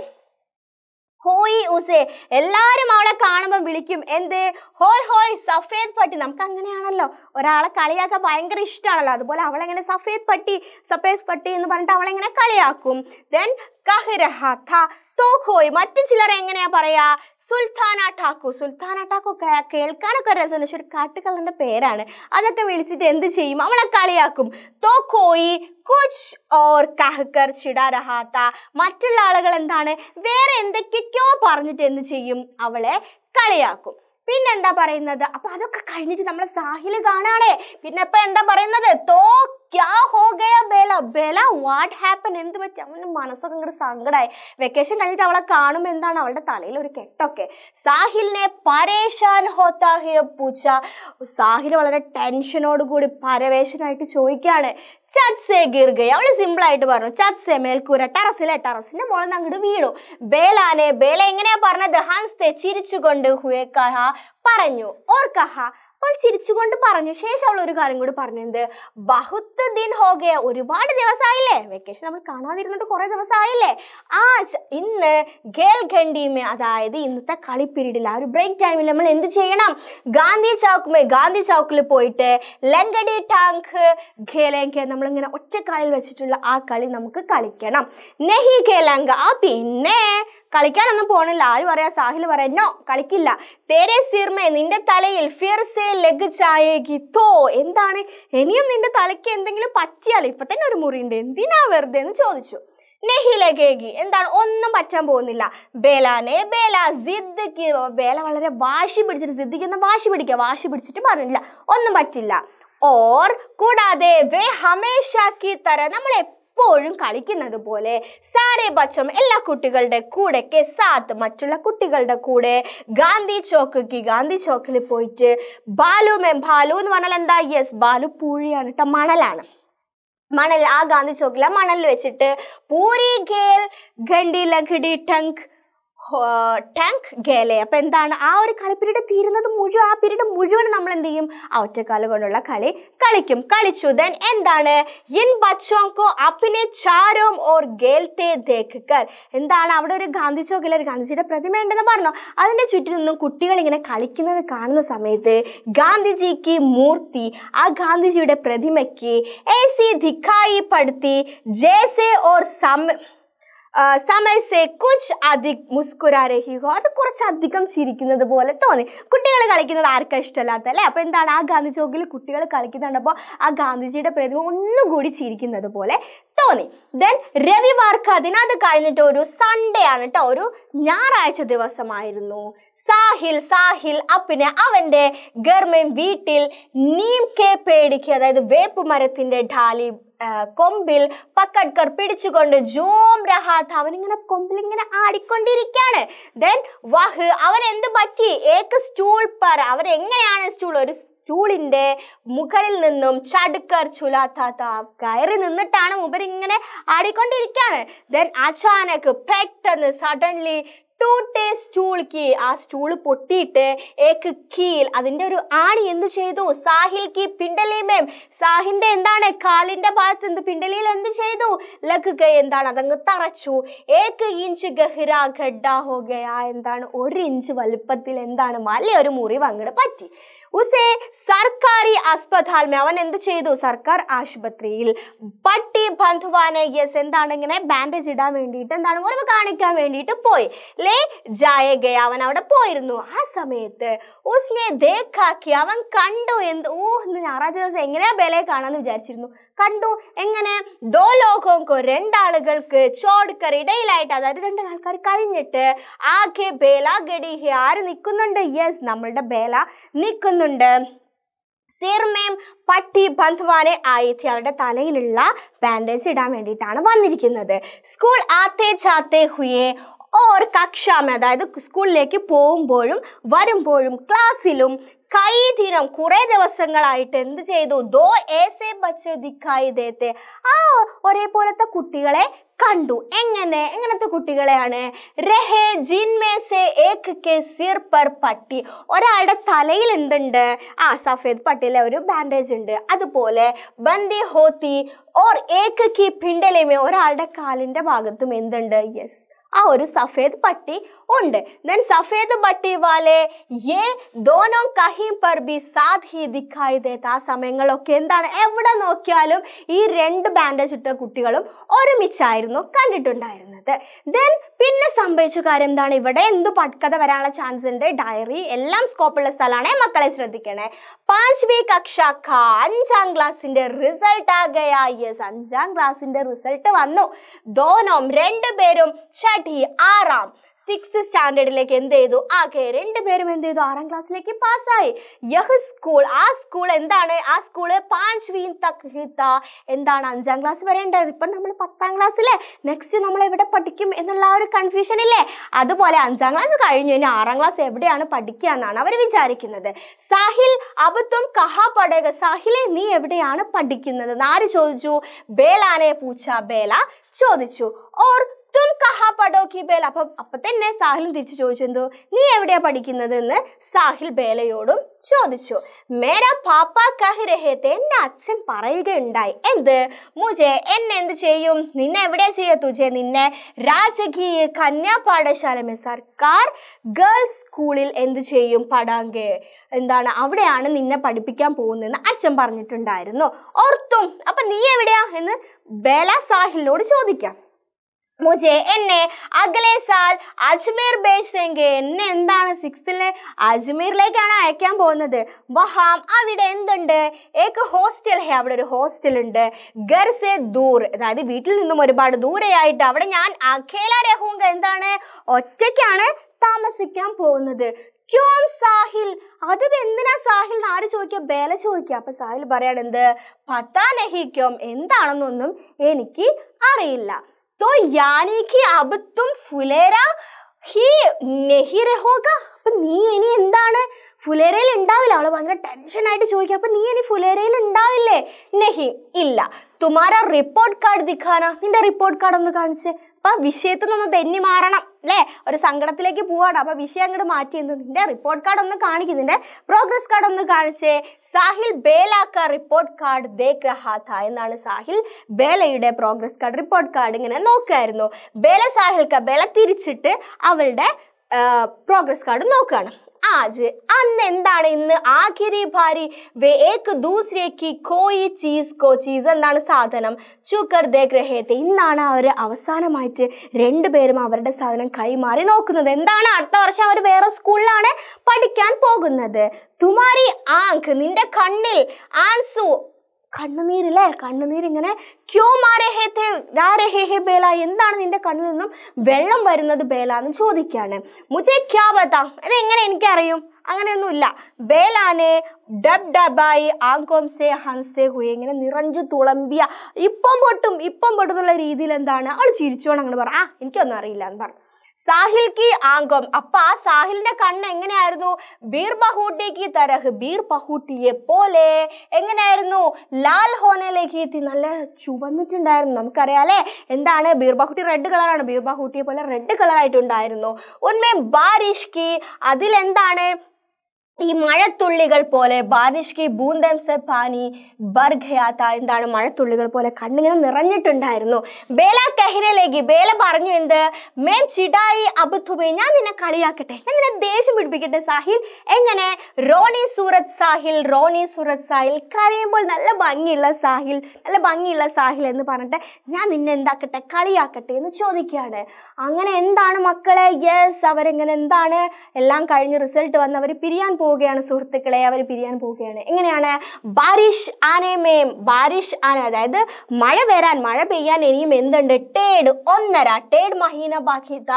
ഹോയ് ഉസേ എല്ലാവരും അവളെ കാണുമ്പോൾ വിളിക്കും എന്ത് ഹോയ് ഹോയ് സഫേദ് പട്ടി നമുക്ക് അങ്ങനെയാണല്ലോ ഒരാളെ കളിയാക്കാൻ ഭയങ്കര ഇഷ്ടമാണല്ലോ അതുപോലെ അവളെങ്ങനെ സഫേദ് പട്ടി സഫേദ് പട്ടി എന്ന് പറഞ്ഞിട്ട് അവളെങ്ങനെ കളിയാക്കും ദെൻ കഹ്രഹ ത തോഖോയ് മറ്റു ചിലർ എങ്ങനെയാ പറയാ സുൽത്താന ടാക്കു സുൽത്താന ടാക്കു കേൾക്കാനൊക്കെ രസമല്ല പക്ഷെ ഒരു കാട്ടുകള്ളൻ്റെ പേരാണ് അതൊക്കെ വിളിച്ചിട്ട് എന്ത് ചെയ്യും അവളെ കളിയാക്കും തോ കോയി കുച്ച് ഓർ കഹക്കർ ചിടാരഹാത്ത മറ്റുള്ള ആളുകൾ എന്താണ് വേറെ എന്തൊക്കെയൊക്കെയോ പറഞ്ഞിട്ട് എന്ത് ചെയ്യും അവളെ കളിയാക്കും പിന്നെന്താ പറയുന്നത് അപ്പൊ അതൊക്കെ കഴിഞ്ഞിട്ട് നമ്മളെ സാഹിൽ കാണാണേ പിന്നെ ഇപ്പൊ എന്താ പറയുന്നത് തോ क्या हो गया बेला बेला വാട്ട് ഹാപ്പൻ എന്ത് പറ്റി അവന് മനസ്സൊക്കെ സങ്കടമായി വെക്കേഷൻ കഴിഞ്ഞിട്ട് അവളെ കാണും എന്താണ് അവളുടെ തലയിൽ ഒരു കെട്ടൊക്കെ സാഹിലിനെ പരേഷാൻ ഹോത്താഹിയ പൂച്ച സാഹിൽ വളരെ ടെൻഷനോട് കൂടി പരവേശനായിട്ട് ചോദിക്കുകയാണ് ചത് സേ ഗിർഗൈ അവള് സിമ്പിൾ ആയിട്ട് പറഞ്ഞു ചത് സേ മേൽക്കൂര ടെറസിലെ ടെറസിന്റെ മുകളിൽ നിന്ന് അങ്ങോട്ട് വീണു ബേലാനെ ബേല എങ്ങനെയാ പറഞ്ഞത് ഹൻസ് ചിരിച്ചുകൊണ്ട് ഹുയക്കാഹ പറഞ്ഞു ഓർക്കഹ അവൾ ചിരിച്ചുകൊണ്ട് പറഞ്ഞു ശേഷം അവൾ ഒരു കാര്യം കൂടി പറഞ്ഞു എന്ത് ബഹുത്ത് ദിൻ ഹോഗയ ഒരുപാട് ദിവസമായില്ലേ വെക്കേഷൻ നമ്മൾ കാണാതിരുന്നത് കുറേ ദിവസമായില്ലേ ആ ഇന്ന് ഗേൽ ഘണ്ടിമേ അതായത് ഇന്നത്തെ കളി പീരീഡിൽ ആ ഒരു ബ്രേക്ക് ടൈമിൽ നമ്മൾ എന്ത് ചെയ്യണം ഗാന്ധി ചൗക്കുമേ ഗാന്ധി ചൗക്കിൽ പോയിട്ട് ലങ്കടി ടാങ്ക് ഖേലങ്ക നമ്മളിങ്ങനെ ഒറ്റക്കാലിൽ വെച്ചിട്ടുള്ള ആ കളി നമുക്ക് കളിക്കണം നെഹി ഖേലങ്ക ആ പിന്നെ കളിക്കാനൊന്നും പോകണില്ല ആര് പറയാ സാഹിൽ പറയാ നോ കളിക്കില്ല തേരെ സിർമേ നിന്റെ തലയിൽ ഫിർസേ ലഗ് ചായേകി തോ എന്താണ് ഇനിയും നിന്റെ തലയ്ക്ക് എന്തെങ്കിലും പറ്റിയാലോ ഇപ്പൊ തന്നെ ഒരു മുറി ഉണ്ട് എന്തിനാ വെറുതെ എന്ന് ചോദിച്ചു നെഹി ലഗേഗി എന്താണ് ഒന്നും പറ്റാൻ പോകുന്നില്ല ബേലാനെ ബേല സിദ്ദിഖ് ബേല വളരെ വാശി പിടിച്ചിട്ട് സിദ്ധിക്ക് എന്ന വാശി പിടിക്കുക വാശി പിടിച്ചിട്ട് പറഞ്ഞില്ല ഒന്നും പറ്റില്ല ഓർ കൂടാതെ വേ ഹമേഷാക്കി തര നമ്മൾ എപ്പോഴും കളിക്കുന്നത് പോലെ സാരേ ബച്ചം എല്ലാ കുട്ടികളുടെ കൂടെയൊക്കെ സാത്ത് മറ്റുള്ള കുട്ടികളുടെ കൂടെ ഗാന്ധി ചോക്ക് ഗാന്ധി ചോക്കിൽ പോയിട്ട് ബാലു മെം ബാലു എന്ന് പറഞ്ഞാൽ എന്താ യെസ് ബാലു പൂഴിയാണ് കേട്ടോ മണലാണ് മണൽ ആ ഗാന്ധി ചോക്കിലെ മണലിൽ വെച്ചിട്ട് പൂരി ഗേൽ ഗണ്ടി ലഘടി ടങ്ക് ടാങ്ക് ഗേലെ അപ്പം എന്താണ് ആ ഒരു കളി പീരീഡ് തീരുന്നത് മുഴുവൻ ആ പീരീഡ് മുഴുവൻ നമ്മൾ എന്ത് ചെയ്യും ആ ഒറ്റക്കാല് കൊണ്ടുള്ള കളി കളിക്കും കളിച്ചു ദെൻ എന്താണ് ഇൻ ബച്ചോങ്കോ അപ്പിനെ ചാരോം ഓർ ഗേൽത്തെ ദേഖക്കർ എന്താണ് അവിടെ ഒരു ഗാന്ധി ചോക്കിൽ ഒരു ഗാന്ധിജിയുടെ പ്രതിമ ഉണ്ടെന്ന് പറഞ്ഞു അതിൻ്റെ ചുറ്റിൽ നിന്നും കുട്ടികൾ ഇങ്ങനെ കളിക്കുന്നത് കാണുന്ന സമയത്ത് ഗാന്ധിജിക്ക് മൂർത്തി ആ ഗാന്ധിജിയുടെ പ്രതിമയ്ക്ക് എ സി ധിക്കായി പടുത്തി ജേസെ ഓർ സമ സമയ സേ കുച്ച് അധിക് മുസ്കുരാ രഹി ഹോ അത് കുറച്ചധികം ചിരിക്കുന്നത് പോലെ തോന്നി കുട്ടികൾ കളിക്കുന്നത് ആർക്കാ ഇഷ്ടമല്ലാത്ത അല്ലേ അപ്പോൾ എന്താണ് ആ ഗാന്ധി ചോക്കിൽ കുട്ടികൾ കളിക്കുന്നുണ്ടപ്പോൾ ആ ഗാന്ധിജിയുടെ പ്രതിമ ഒന്നുകൂടി ചിരിക്കുന്നത് പോലെ തോന്നി ദെൻ രവിവാർക്ക് അതിനകത്ത് കഴിഞ്ഞിട്ട് ഒരു സൺഡേ ആണ് കേട്ടോ ഒരു ഞായറാഴ്ച ദിവസമായിരുന്നു സാഹിൽ സാഹിൽ അപ്പിനെ അവൻ്റെ ഗർമ്മൻ വീട്ടിൽ നീം കെ പേടിക്ക് അതായത് വേപ്പ് മരത്തിൻ്റെ ഢാലി കൊമ്പിൽ പക്കഡ്കർ പിടിച്ചുകൊണ്ട് ജോം രഹാത്ത് അവനിങ്ങനെ കൊമ്പിൽ ഇങ്ങനെ ആടിക്കൊണ്ടിരിക്കുകയാണ് ദെൻ വഹ് അവനെന്ത് പറ്റി ഏക്ക് സ്റ്റൂൾ പറ അവരെങ്ങനെയാണ് സ്റ്റൂൾ ഒരു സ്റ്റൂളിൻ്റെ മുകളിൽ നിന്നും ചടുക്കർ ചുലാത്താത്ത കയറി നിന്നിട്ടാണ് മൂപ്പരിങ്ങനെ ആടിക്കൊണ്ടിരിക്കുകയാണ് ദെൻ അച്ചാനക്ക് പെട്ടെന്ന് സഡൻലി ടൂട്ടേ സ്റ്റൂൾ കീ ആ സ്റ്റൂൾ പൊട്ടിയിട്ട് ഏക്ക് കീൽ അതിൻ്റെ ഒരു ആണി എന്ത് ചെയ്തു സാഹിൽ കി പിണ്ടലി മേം സാഹിൻ്റെ എന്താണ് കാലിൻ്റെ ഭാഗത്ത് എന്ത് പിണ്ടലിയിൽ എന്ത് ചെയ്തു ലക്കുക എന്താണ് അതങ്ങ് തറച്ചു ഏക്ക് ഇഞ്ച് ഗഹിര ഖഡ്ഡ ഹോഗയ എന്താണ് ഒരു ഇഞ്ച് വലുപ്പത്തിൽ എന്താണ് വലിയൊരു മുറിവ് അങ്ങനെ പറ്റി ഉസേ സർക്കാരി അസ്പതാൽ അവൻ എന്ത് ചെയ്തു സർക്കാർ ആശുപത്രിയിൽ പട്ടി ബന്ധുവാനെ യെസ് എന്താണ് ഇങ്ങനെ ബാൻഡേജ് ഇടാൻ വേണ്ടിയിട്ട് എന്താണ് ഉറവ് കാണിക്കാൻ വേണ്ടിയിട്ട് പോയി ലേ ജായകയ അവൻ അവിടെ പോയിരുന്നു ആ സമയത്ത് ഉസ്നെ ദേഖാക്കി അവൻ കണ്ടു എന്ത് ഓ ഞായറാഴ്ച ദിവസം എങ്ങനെയാ ബലെ കാണാന്ന് വിചാരിച്ചിരുന്നു കണ്ടു എങ്ങനെ ദോ രണ്ടാളുകൾക്ക് ചോടുക്കർ ഇടയിലായിട്ട് അതായത് രണ്ടാൾക്കാർ കഴിഞ്ഞിട്ട് ആകെ ബേല ഗഡി ഹി ആര് നിൽക്കുന്നുണ്ട് യെസ് നമ്മളുടെ ബേല നിൽക്കുന്നുണ്ട് സിർമേം പട്ടി ബന്ധുവാനെ ആയിത്തി അവരുടെ തലയിലുള്ള ബാൻഡേജ് ഇടാൻ വേണ്ടിയിട്ടാണ് വന്നിരിക്കുന്നത് സ്കൂൾ ആത്തേ ചാത്തേ ഹുയേ ഓർ കക്ഷാമ അതായത് സ്കൂളിലേക്ക് പോകുമ്പോഴും വരുമ്പോഴും ക്ലാസ്സിലും കൈ ദിനം കുറെ ദിവസങ്ങളായിട്ട് എന്ത് ചെയ്തു ദോ ഏസെ ബച്ച് ദിക്കായി ദേത്തെ ആ ഒരേപോലത്തെ കുട്ടികളെ കണ്ടു എങ്ങനെ എങ്ങനത്തെ കുട്ടികളെയാണ് രഹേ ജിൻമേസെ പട്ടി ഒരാളുടെ തലയിൽ എന്തുണ്ട് ആ സഫേദ് പട്ടിയിലെ ഒരു ബാൻഡേജ് ഉണ്ട് അതുപോലെ ബന്ദി ഹോത്തി ഓർ ഏക്ക് കി പിണ്ടലേമേ ഒരാളുടെ കാലിൻ്റെ ഭാഗത്തും എന്തുണ്ട് യെസ് ആ ഒരു സഫേദ് പട്ടി ഉണ്ട് ദെൻ സഫേദ് ബട്ടി വാലെ യേ ദോനോ കഹീം പർ ബി സാത് ഹി ദിഖായി ദേത്ത ആ സമയങ്ങളൊക്കെ എന്താണ് എവിടെ നോക്കിയാലും ഈ രണ്ട് ബാൻഡേജ് ഇട്ട കുട്ടികളും ഒരുമിച്ചായിരുന്നു കണ്ടിട്ടുണ്ടായിരുന്നത് ദെൻ പിന്നെ സംഭവിച്ച കാര്യം എന്താണ് ഇവിടെ എന്ത് പട്കഥ വരാനുള്ള ചാൻസ് ഉണ്ട് ഡയറി എല്ലാം സ്കോപ്പുള്ള സ്ഥലമാണ് മക്കളെ ശ്രദ്ധിക്കണേ പാഞ്ച്വി കക്ഷ അഞ്ചാം ക്ലാസ്സിന്റെ റിസൾട്ട് ആകയാ യെസ് അഞ്ചാം ക്ലാസ്സിന്റെ റിസൾട്ട് വന്നു ദോനോം രണ്ടുപേരും ഷഠി ആറാം സിക്സ് സ്റ്റാൻഡേർഡിലേക്ക് എന്ത് ചെയ്തു ആകെ രണ്ടുപേരും എന്ത് ചെയ്തു ആറാം ക്ലാസ്സിലേക്ക് പാസ്സായി യഹ് സ്കൂൾ ആ സ്കൂൾ എന്താണ് ആ സ്കൂള് പാഞ്ച് വീൻ തക് എന്താണ് അഞ്ചാം ക്ലാസ് വരെ ഉണ്ടായിരുന്നു ഇപ്പം നമ്മൾ പത്താം ക്ലാസ്സിലെ നെക്സ്റ്റ് നമ്മൾ എവിടെ പഠിക്കും എന്നുള്ള ആ ഒരു കൺഫ്യൂഷൻ ഇല്ലേ അതുപോലെ അഞ്ചാം ക്ലാസ് കഴിഞ്ഞു ഇനി ആറാം ക്ലാസ് എവിടെയാണ് പഠിക്കുക എന്നാണ് അവർ വിചാരിക്കുന്നത് സാഹിൽ അബുത്തും കഹാ പടേക സാഹിലെ നീ എവിടെയാണ് പഠിക്കുന്നത് ആര് ചോദിച്ചു ബേലാനെ പൂച്ച ബേല ചോദിച്ചു ഓർ തും കഹാ തന്നെ സാഹിൽ തിരിച്ചു ചോദിച്ചു എന്തോ നീ എവിടെയാ പഠിക്കുന്നത് എന്ന് സാഹിൽ ബേലയോടും ചോദിച്ചു മേരാ പാപ്പ കഹി രഹേത്തെ അച്ഛൻ പറയുകയുണ്ടായി എന്ത് മുജെ എന്നെ എന്ത് ചെയ്യും നിന്നെ എവിടെ ചെയ്യ തുജെ നിന്നെ രാജകീയ കന്യാ സർക്കാർ ഗേൾസ് സ്കൂളിൽ എന്ത് ചെയ്യും പടാങ്കെ എന്താണ് അവിടെയാണ് നിന്നെ പഠിപ്പിക്കാൻ പോകുന്നതെന്ന് അച്ഛൻ പറഞ്ഞിട്ടുണ്ടായിരുന്നു ഓർത്തും അപ്പൊ നീ എവിടെയാ എന്ന് ബേല സാഹിലിനോട് ചോദിക്കാം മുജെ എന്നെ അഗലെ സാൽ അജ്മീർ ബേജ് സെങ്കെ എന്നെ എന്താണ് സിക്സ്ത്തിലെ അജ്മീറിലേക്കാണ് അയക്കാൻ പോകുന്നത് വഹാം അവിടെ എന്തുണ്ട് ഏക്ക് ഹോസ്റ്റൽ ഹേ അവിടെ ഒരു ഹോസ്റ്റൽ ഉണ്ട് ഗർസെ ദൂർ അതായത് വീട്ടിൽ നിന്നും ഒരുപാട് ദൂരെയായിട്ട് അവിടെ ഞാൻ അഖേല രഹൂങ്ക എന്താണ് ഒറ്റയ്ക്കാണ് താമസിക്കാൻ പോകുന്നത് ക്യോം സാഹിൽ അത് എന്തിനാ സാഹിൽ എന്ന് ആര് ചോദിക്കുക ബേല ചോദിക്കുക അപ്പൊ സാഹിൽ പറയാണെന്ത് പത്താ നഹിക്കും എന്താണെന്നൊന്നും എനിക്ക് അറിയില്ല तो यानी कि अब तुम फुलेरा ही नहीं രഹോക അപ്പം നീ ഇനി എന്താണ് ഫുലേരയിൽ ഉണ്ടാവില്ല അവൾ ഭയങ്കര ടെൻഷനായിട്ട് ചോദിക്കുക അപ്പം നീ ഇനി ഫുലേരയിൽ ഉണ്ടാവില്ലേ നെഹി ഇല്ല തുമാര റിപ്പോർട്ട് കാർഡ് ദിഖാന നിന്റെ റിപ്പോർട്ട് കാർഡ് ഒന്ന് കാണിച്ച് അപ്പൊ വിഷയത്തിൽ നിന്ന് തെന്നി മാറണം അല്ലേ ഒരു സങ്കടത്തിലേക്ക് പോവാണ് അപ്പൊ വിഷയം അങ്ങോട്ട് മാറ്റി നിന്റെ റിപ്പോർട്ട് കാർഡ് ഒന്ന് കാണിക്കുന്നുണ്ട് പ്രോഗ്രസ് കാർഡ് ഒന്ന് കാണിച്ചേ സാഹിൽ ബേലാക്ക റിപ്പോർട്ട് കാർഡ് ദേഖ് രഹാത്ത എന്നാണ് സാഹിൽ ബേലയുടെ പ്രോഗ്രസ് കാർഡ് റിപ്പോർട്ട് കാർഡ് ഇങ്ങനെ നോക്കുമായിരുന്നു ബേല സാഹിൽക്ക ബേല തിരിച്ചിട്ട് അവളുടെ പ്രോഗ്രസ് കാർഡ് നോക്കുകയാണ് आज അന്ന് എന്താണ് ഇന്ന് ആഖിരി ഭാരി വേ ഏക് ദൂസരേക്ക് കോയി ചീസ് കോ ചീസ് എന്താണ് സാധനം ചുക്കർ ദേഖ് രഹേത്തെ ഇന്നാണ് അവർ അവസാനമായിട്ട് രണ്ടുപേരും അവരുടെ സാധനം കൈമാറി നോക്കുന്നത് എന്താണ് അടുത്ത വർഷം അവർ വേറെ സ്കൂളിലാണ് പഠിക്കാൻ പോകുന്നത് തുമാരി ആങ്ക് നിന്റെ കണ്ണിൽ ആൻസു കണ്ണുനീരില്ലേ കണ്ണുനീരിങ്ങനെ ക്യോ മാരേ ഹേ തേ ബേല എന്താണ് നിന്റെ കണ്ണിൽ നിന്നും വെള്ളം വരുന്നത് ബേല എന്ന് ചോദിക്കുകയാണ് മുജെ ക്യാ ബതാം അത് എങ്ങനെ എനിക്കറിയും അങ്ങനെയൊന്നുമില്ല ബേലാനെ ഡബ് ഡബായി ആങ്കോം സേ ഹൻസേ ഹുയെ ഇങ്ങനെ നിറഞ്ഞു തുളമ്പിയ ഇപ്പം പൊട്ടും ഇപ്പം പൊട്ടുന്നുള്ള രീതിയിൽ എന്താണ് അവൾ ചിരിച്ചോണ്ട് അങ്ങനെ പറ ആ എനിക്കൊന്നും അറിയില്ല എന്ന് പറഞ്ഞു സാഹിൽ കി ആങ്കം അപ്പ സാഹിലിന്റെ കണ്ണ് എങ്ങനെയായിരുന്നു ബീർ ബഹൂട്ടി കി തരഹ് ബീർ ബഹൂട്ടിയെ പോലെ എങ്ങനെയായിരുന്നു ലാൽ ഹോനയിലേക്ക് എത്തി നല്ല ചുവന്നിട്ടുണ്ടായിരുന്നു നമുക്കറിയാം അല്ലേ എന്താണ് ബീർ ബഹൂട്ടി റെഡ് കളറാണ് ബീർ ബഹൂട്ടിയെ പോലെ റെഡ് കളറായിട്ടുണ്ടായിരുന്നു ഒന്ന് ബാരിഷ് കി അതിലെന്താണ് ഈ മഴത്തുള്ളികൾ പോലെ ബാരിഷ് കി ബൂന്തം സെ പാനി ബർഗയാത്ത എന്താണ് മഴത്തുള്ളികൾ പോലെ കണ്ണിങ്ങനെ നിറഞ്ഞിട്ടുണ്ടായിരുന്നു ബേല കഹിനയിലേക്ക് ബേല പറഞ്ഞു എന്ത് മേം ചിടായി അബുത്തുബെ ഞാൻ നിന്നെ കളിയാക്കട്ടെ ഞാൻ നിന്നെ ദേഷ്യം പിടിപ്പിക്കട്ടെ സാഹിൽ എങ്ങനെ റോണി സൂറത്ത് സാഹിൽ റോണി സൂറത്ത് സാഹിൽ കരയുമ്പോൾ നല്ല ഭംഗിയുള്ള സാഹിൽ നല്ല ഭംഗിയുള്ള സാഹിൽ എന്ന് പറഞ്ഞിട്ട് ഞാൻ നിന്നെ എന്താക്കട്ടെ കളിയാക്കട്ടെ എന്ന് ചോദിക്കുകയാണ് അങ്ങനെ എന്താണ് മക്കളെ യെസ് അവരെങ്ങനെ എന്താണ് എല്ലാം കഴിഞ്ഞ് റിസൾട്ട് വന്ന് അവർ പിരിയാൻ പോകും പോവുകയാണ് സുഹൃത്തുക്കളെ അവർ പിരിയാൻ പോവുകയാണ് എങ്ങനെയാണ് ബാരിഷ് ആനമേം ബാരിഷ് ആന അതായത് മഴ വരാൻ മഴ പെയ്യാൻ ഇനിയും എന്തുണ്ട് ടേഡ് ഒന്നര ടേഡ് മഹീന ബാഖിത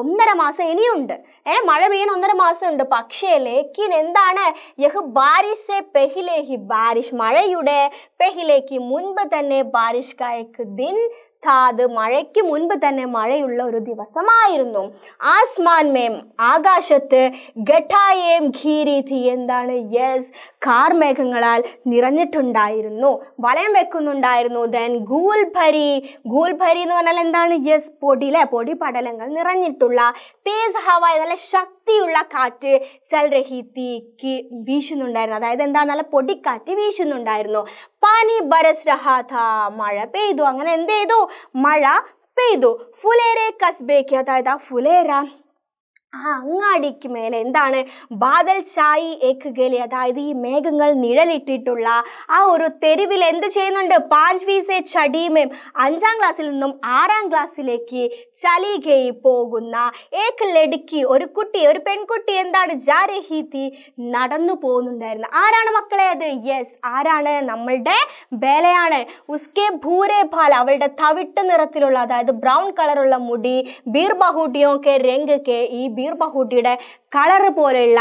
ഒന്നര മാസം ഇനിയുണ്ട് ഏ മഴ പെയ്യാൻ ഒന്നര മാസം ഉണ്ട് പക്ഷേ ലേക്കിൻ എന്താണ് യഹ് ബാരിഷെ പെഹിലേഹി ബാരിഷ് മഴയുടെ പെഹിലേക്ക് മുൻപ് തന്നെ ബാരിഷ് കായക്ക് ദിൻ ധാത് മഴയ്ക്ക് മുൻപ് തന്നെ മഴയുള്ള ഒരു ദിവസമായിരുന്നു ആസ്മാൻമേം ആകാശത്ത് ഗഠായേം ഘീരീതി എന്താണ് യെസ് കാർമേഘങ്ങളാൽ നിറഞ്ഞിട്ടുണ്ടായിരുന്നു വലയം വെക്കുന്നുണ്ടായിരുന്നു ദെൻ ഗൂൽഭരി ഗൂൽഭരി എന്ന് പറഞ്ഞാൽ എന്താണ് യെസ് പൊടിയിലെ പൊടി പടലങ്ങൾ നിറഞ്ഞിട്ടുള്ള തേസ് ഹവായ് നല്ല ശക്തി ശക്തിയുള്ള കാറ്റ് ചൽരഹിത്തിക്ക് വീശുന്നുണ്ടായിരുന്നു അതായത് എന്താണ് നല്ല പൊടിക്കാറ്റ് വീശുന്നുണ്ടായിരുന്നു പാനി ബരസ് രഹാഥ മഴ പെയ്തു അങ്ങനെ എന്ത് ചെയ്തു മഴ പെയ്തു ഫുലേരെ കസ്ബേക്ക് അതായത് ആ ഫുലേര ആ അങ്ങാടിക്ക് മേലെ എന്താണ് ബാദൽ ചായി ഗലി അതായത് ഈ മേഘങ്ങൾ നിഴലിട്ടിട്ടുള്ള ആ ഒരു തെരുവിൽ എന്ത് ചെയ്യുന്നുണ്ട് പാഞ്ച് വീസെ ചടീമേം അഞ്ചാം ക്ലാസ്സിൽ നിന്നും ആറാം ക്ലാസ്സിലേക്ക് ചലികയി പോകുന്ന ഏക്ക് ലടുക്കി ഒരു കുട്ടി ഒരു പെൺകുട്ടി എന്താണ് ജാരഹീത്തി നടന്നു പോകുന്നുണ്ടായിരുന്നു ആരാണ് മക്കളെ അത് യെസ് ആരാണ് നമ്മളുടെ ബേലയാണ് ഉസ്കെ ഭൂരേ ഭാൽ അവളുടെ തവിട്ട് നിറത്തിലുള്ള അതായത് ബ്രൗൺ കളറുള്ള മുടി ബീർ ബഹൂട്ടിയോ കെ രംഗ് കെ ഈ ബീർ കളർ പോലെയുള്ള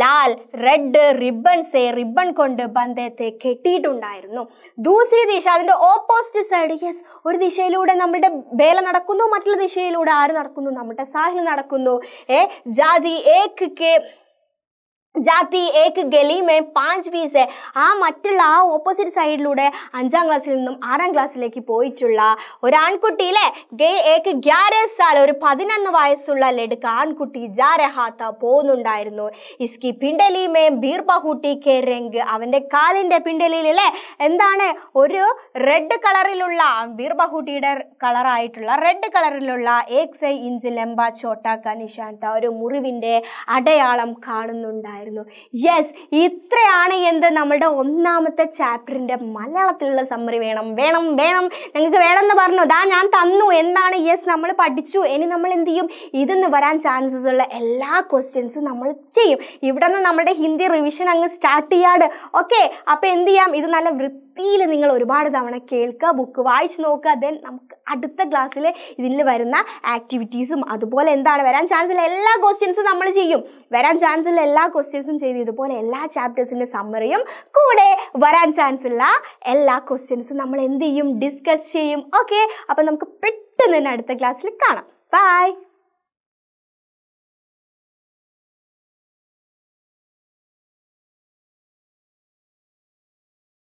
ലാൽ റെഡ് റിബൺസെ റിബൺ കൊണ്ട് ബന്ധത്തെ കെട്ടിയിട്ടുണ്ടായിരുന്നു ദൂസരി ദിശ അതിൻ്റെ ഓപ്പോസിറ്റ് സൈഡ് യെസ് ഒരു ദിശയിലൂടെ നമ്മുടെ വേല നടക്കുന്നു മറ്റുള്ള ദിശയിലൂടെ ആര് നടക്കുന്നു നമ്മുടെ സാഹിൽ നടക്കുന്നു ഏ ജാതി ഏക്ക് കെ ജാതി ഏക്ക് ഗലിമേ പാഞ്ച് ഫീസ് ആ മറ്റുള്ള ആ ഓപ്പോസിറ്റ് സൈഡിലൂടെ അഞ്ചാം ക്ലാസ്സിൽ നിന്നും ആറാം ക്ലാസ്സിലേക്ക് പോയിട്ടുള്ള ഒരു ആൺകുട്ടിയിലെ ഗേ ഏക്ക് ഗ്യാര സാൽ ഒരു പതിനൊന്ന് വയസ്സുള്ള ലഡുക്ക് ആൺകുട്ടി ജാരഹാത്ത പോകുന്നുണ്ടായിരുന്നു ഇസ്കി പിണ്ടലിമേ ബീർബഹൂട്ടി കെ രംഗ് അവൻ്റെ കാലിൻ്റെ അല്ലേ എന്താണ് ഒരു റെഡ് കളറിലുള്ള ബീർബഹൂട്ടിയുടെ കളറായിട്ടുള്ള റെഡ് കളറിലുള്ള സൈ ഇഞ്ച് ലെമ്പ ചോട്ട കനിഷാട്ട ഒരു മുറിവിൻ്റെ അടയാളം കാണുന്നുണ്ടായിരുന്നു ഉണ്ടായിരുന്നു യെസ് ഇത്രയാണ് എന്ത് നമ്മളുടെ ഒന്നാമത്തെ ചാപ്റ്ററിൻ്റെ മലയാളത്തിലുള്ള സമ്മറി വേണം വേണം വേണം നിങ്ങൾക്ക് വേണമെന്ന് പറഞ്ഞു ദാ ഞാൻ തന്നു എന്താണ് യെസ് നമ്മൾ പഠിച്ചു ഇനി നമ്മൾ എന്ത് ചെയ്യും ഇതെന്ന് വരാൻ ചാൻസസ് ഉള്ള എല്ലാ ക്വസ്റ്റ്യൻസും നമ്മൾ ചെയ്യും ഇവിടെ നിന്ന് നമ്മുടെ ഹിന്ദി റിവിഷൻ അങ്ങ് സ്റ്റാർട്ട് ചെയ്യാട് ഓക്കെ അപ്പോൾ എന്ത് ചെയ്യാം ഇത് നല്ല വൃത്തി വൃത്തിയിൽ നിങ്ങൾ ഒരുപാട് തവണ കേൾക്കുക ബുക്ക് വായിച്ച് നോക്കുക ദെൻ നമുക്ക് അടുത്ത ക്ലാസ്സിൽ ഇതിൽ വരുന്ന ആക്ടിവിറ്റീസും അതുപോലെ എന്താണ് വരാൻ ചാൻസ് ഉള്ള എല്ലാ ക്വസ്റ്റ്യൻസും നമ്മൾ ചെയ്യും വരാൻ ചാൻസ് ഉള്ള എല്ലാ ക്വസ്റ്റ്യൻസും ചെയ്ത് ഇതുപോലെ എല്ലാ ചാപ്റ്റേഴ്സിൻ്റെ സമ്മറിയും കൂടെ വരാൻ ചാൻസ് ഉള്ള എല്ലാ ക്വസ്റ്റ്യൻസും നമ്മൾ എന്ത് ചെയ്യും ഡിസ്കസ് ചെയ്യും ഓക്കെ അപ്പം നമുക്ക് പെട്ടെന്ന് തന്നെ അടുത്ത ക്ലാസ്സിൽ കാണാം ബൈ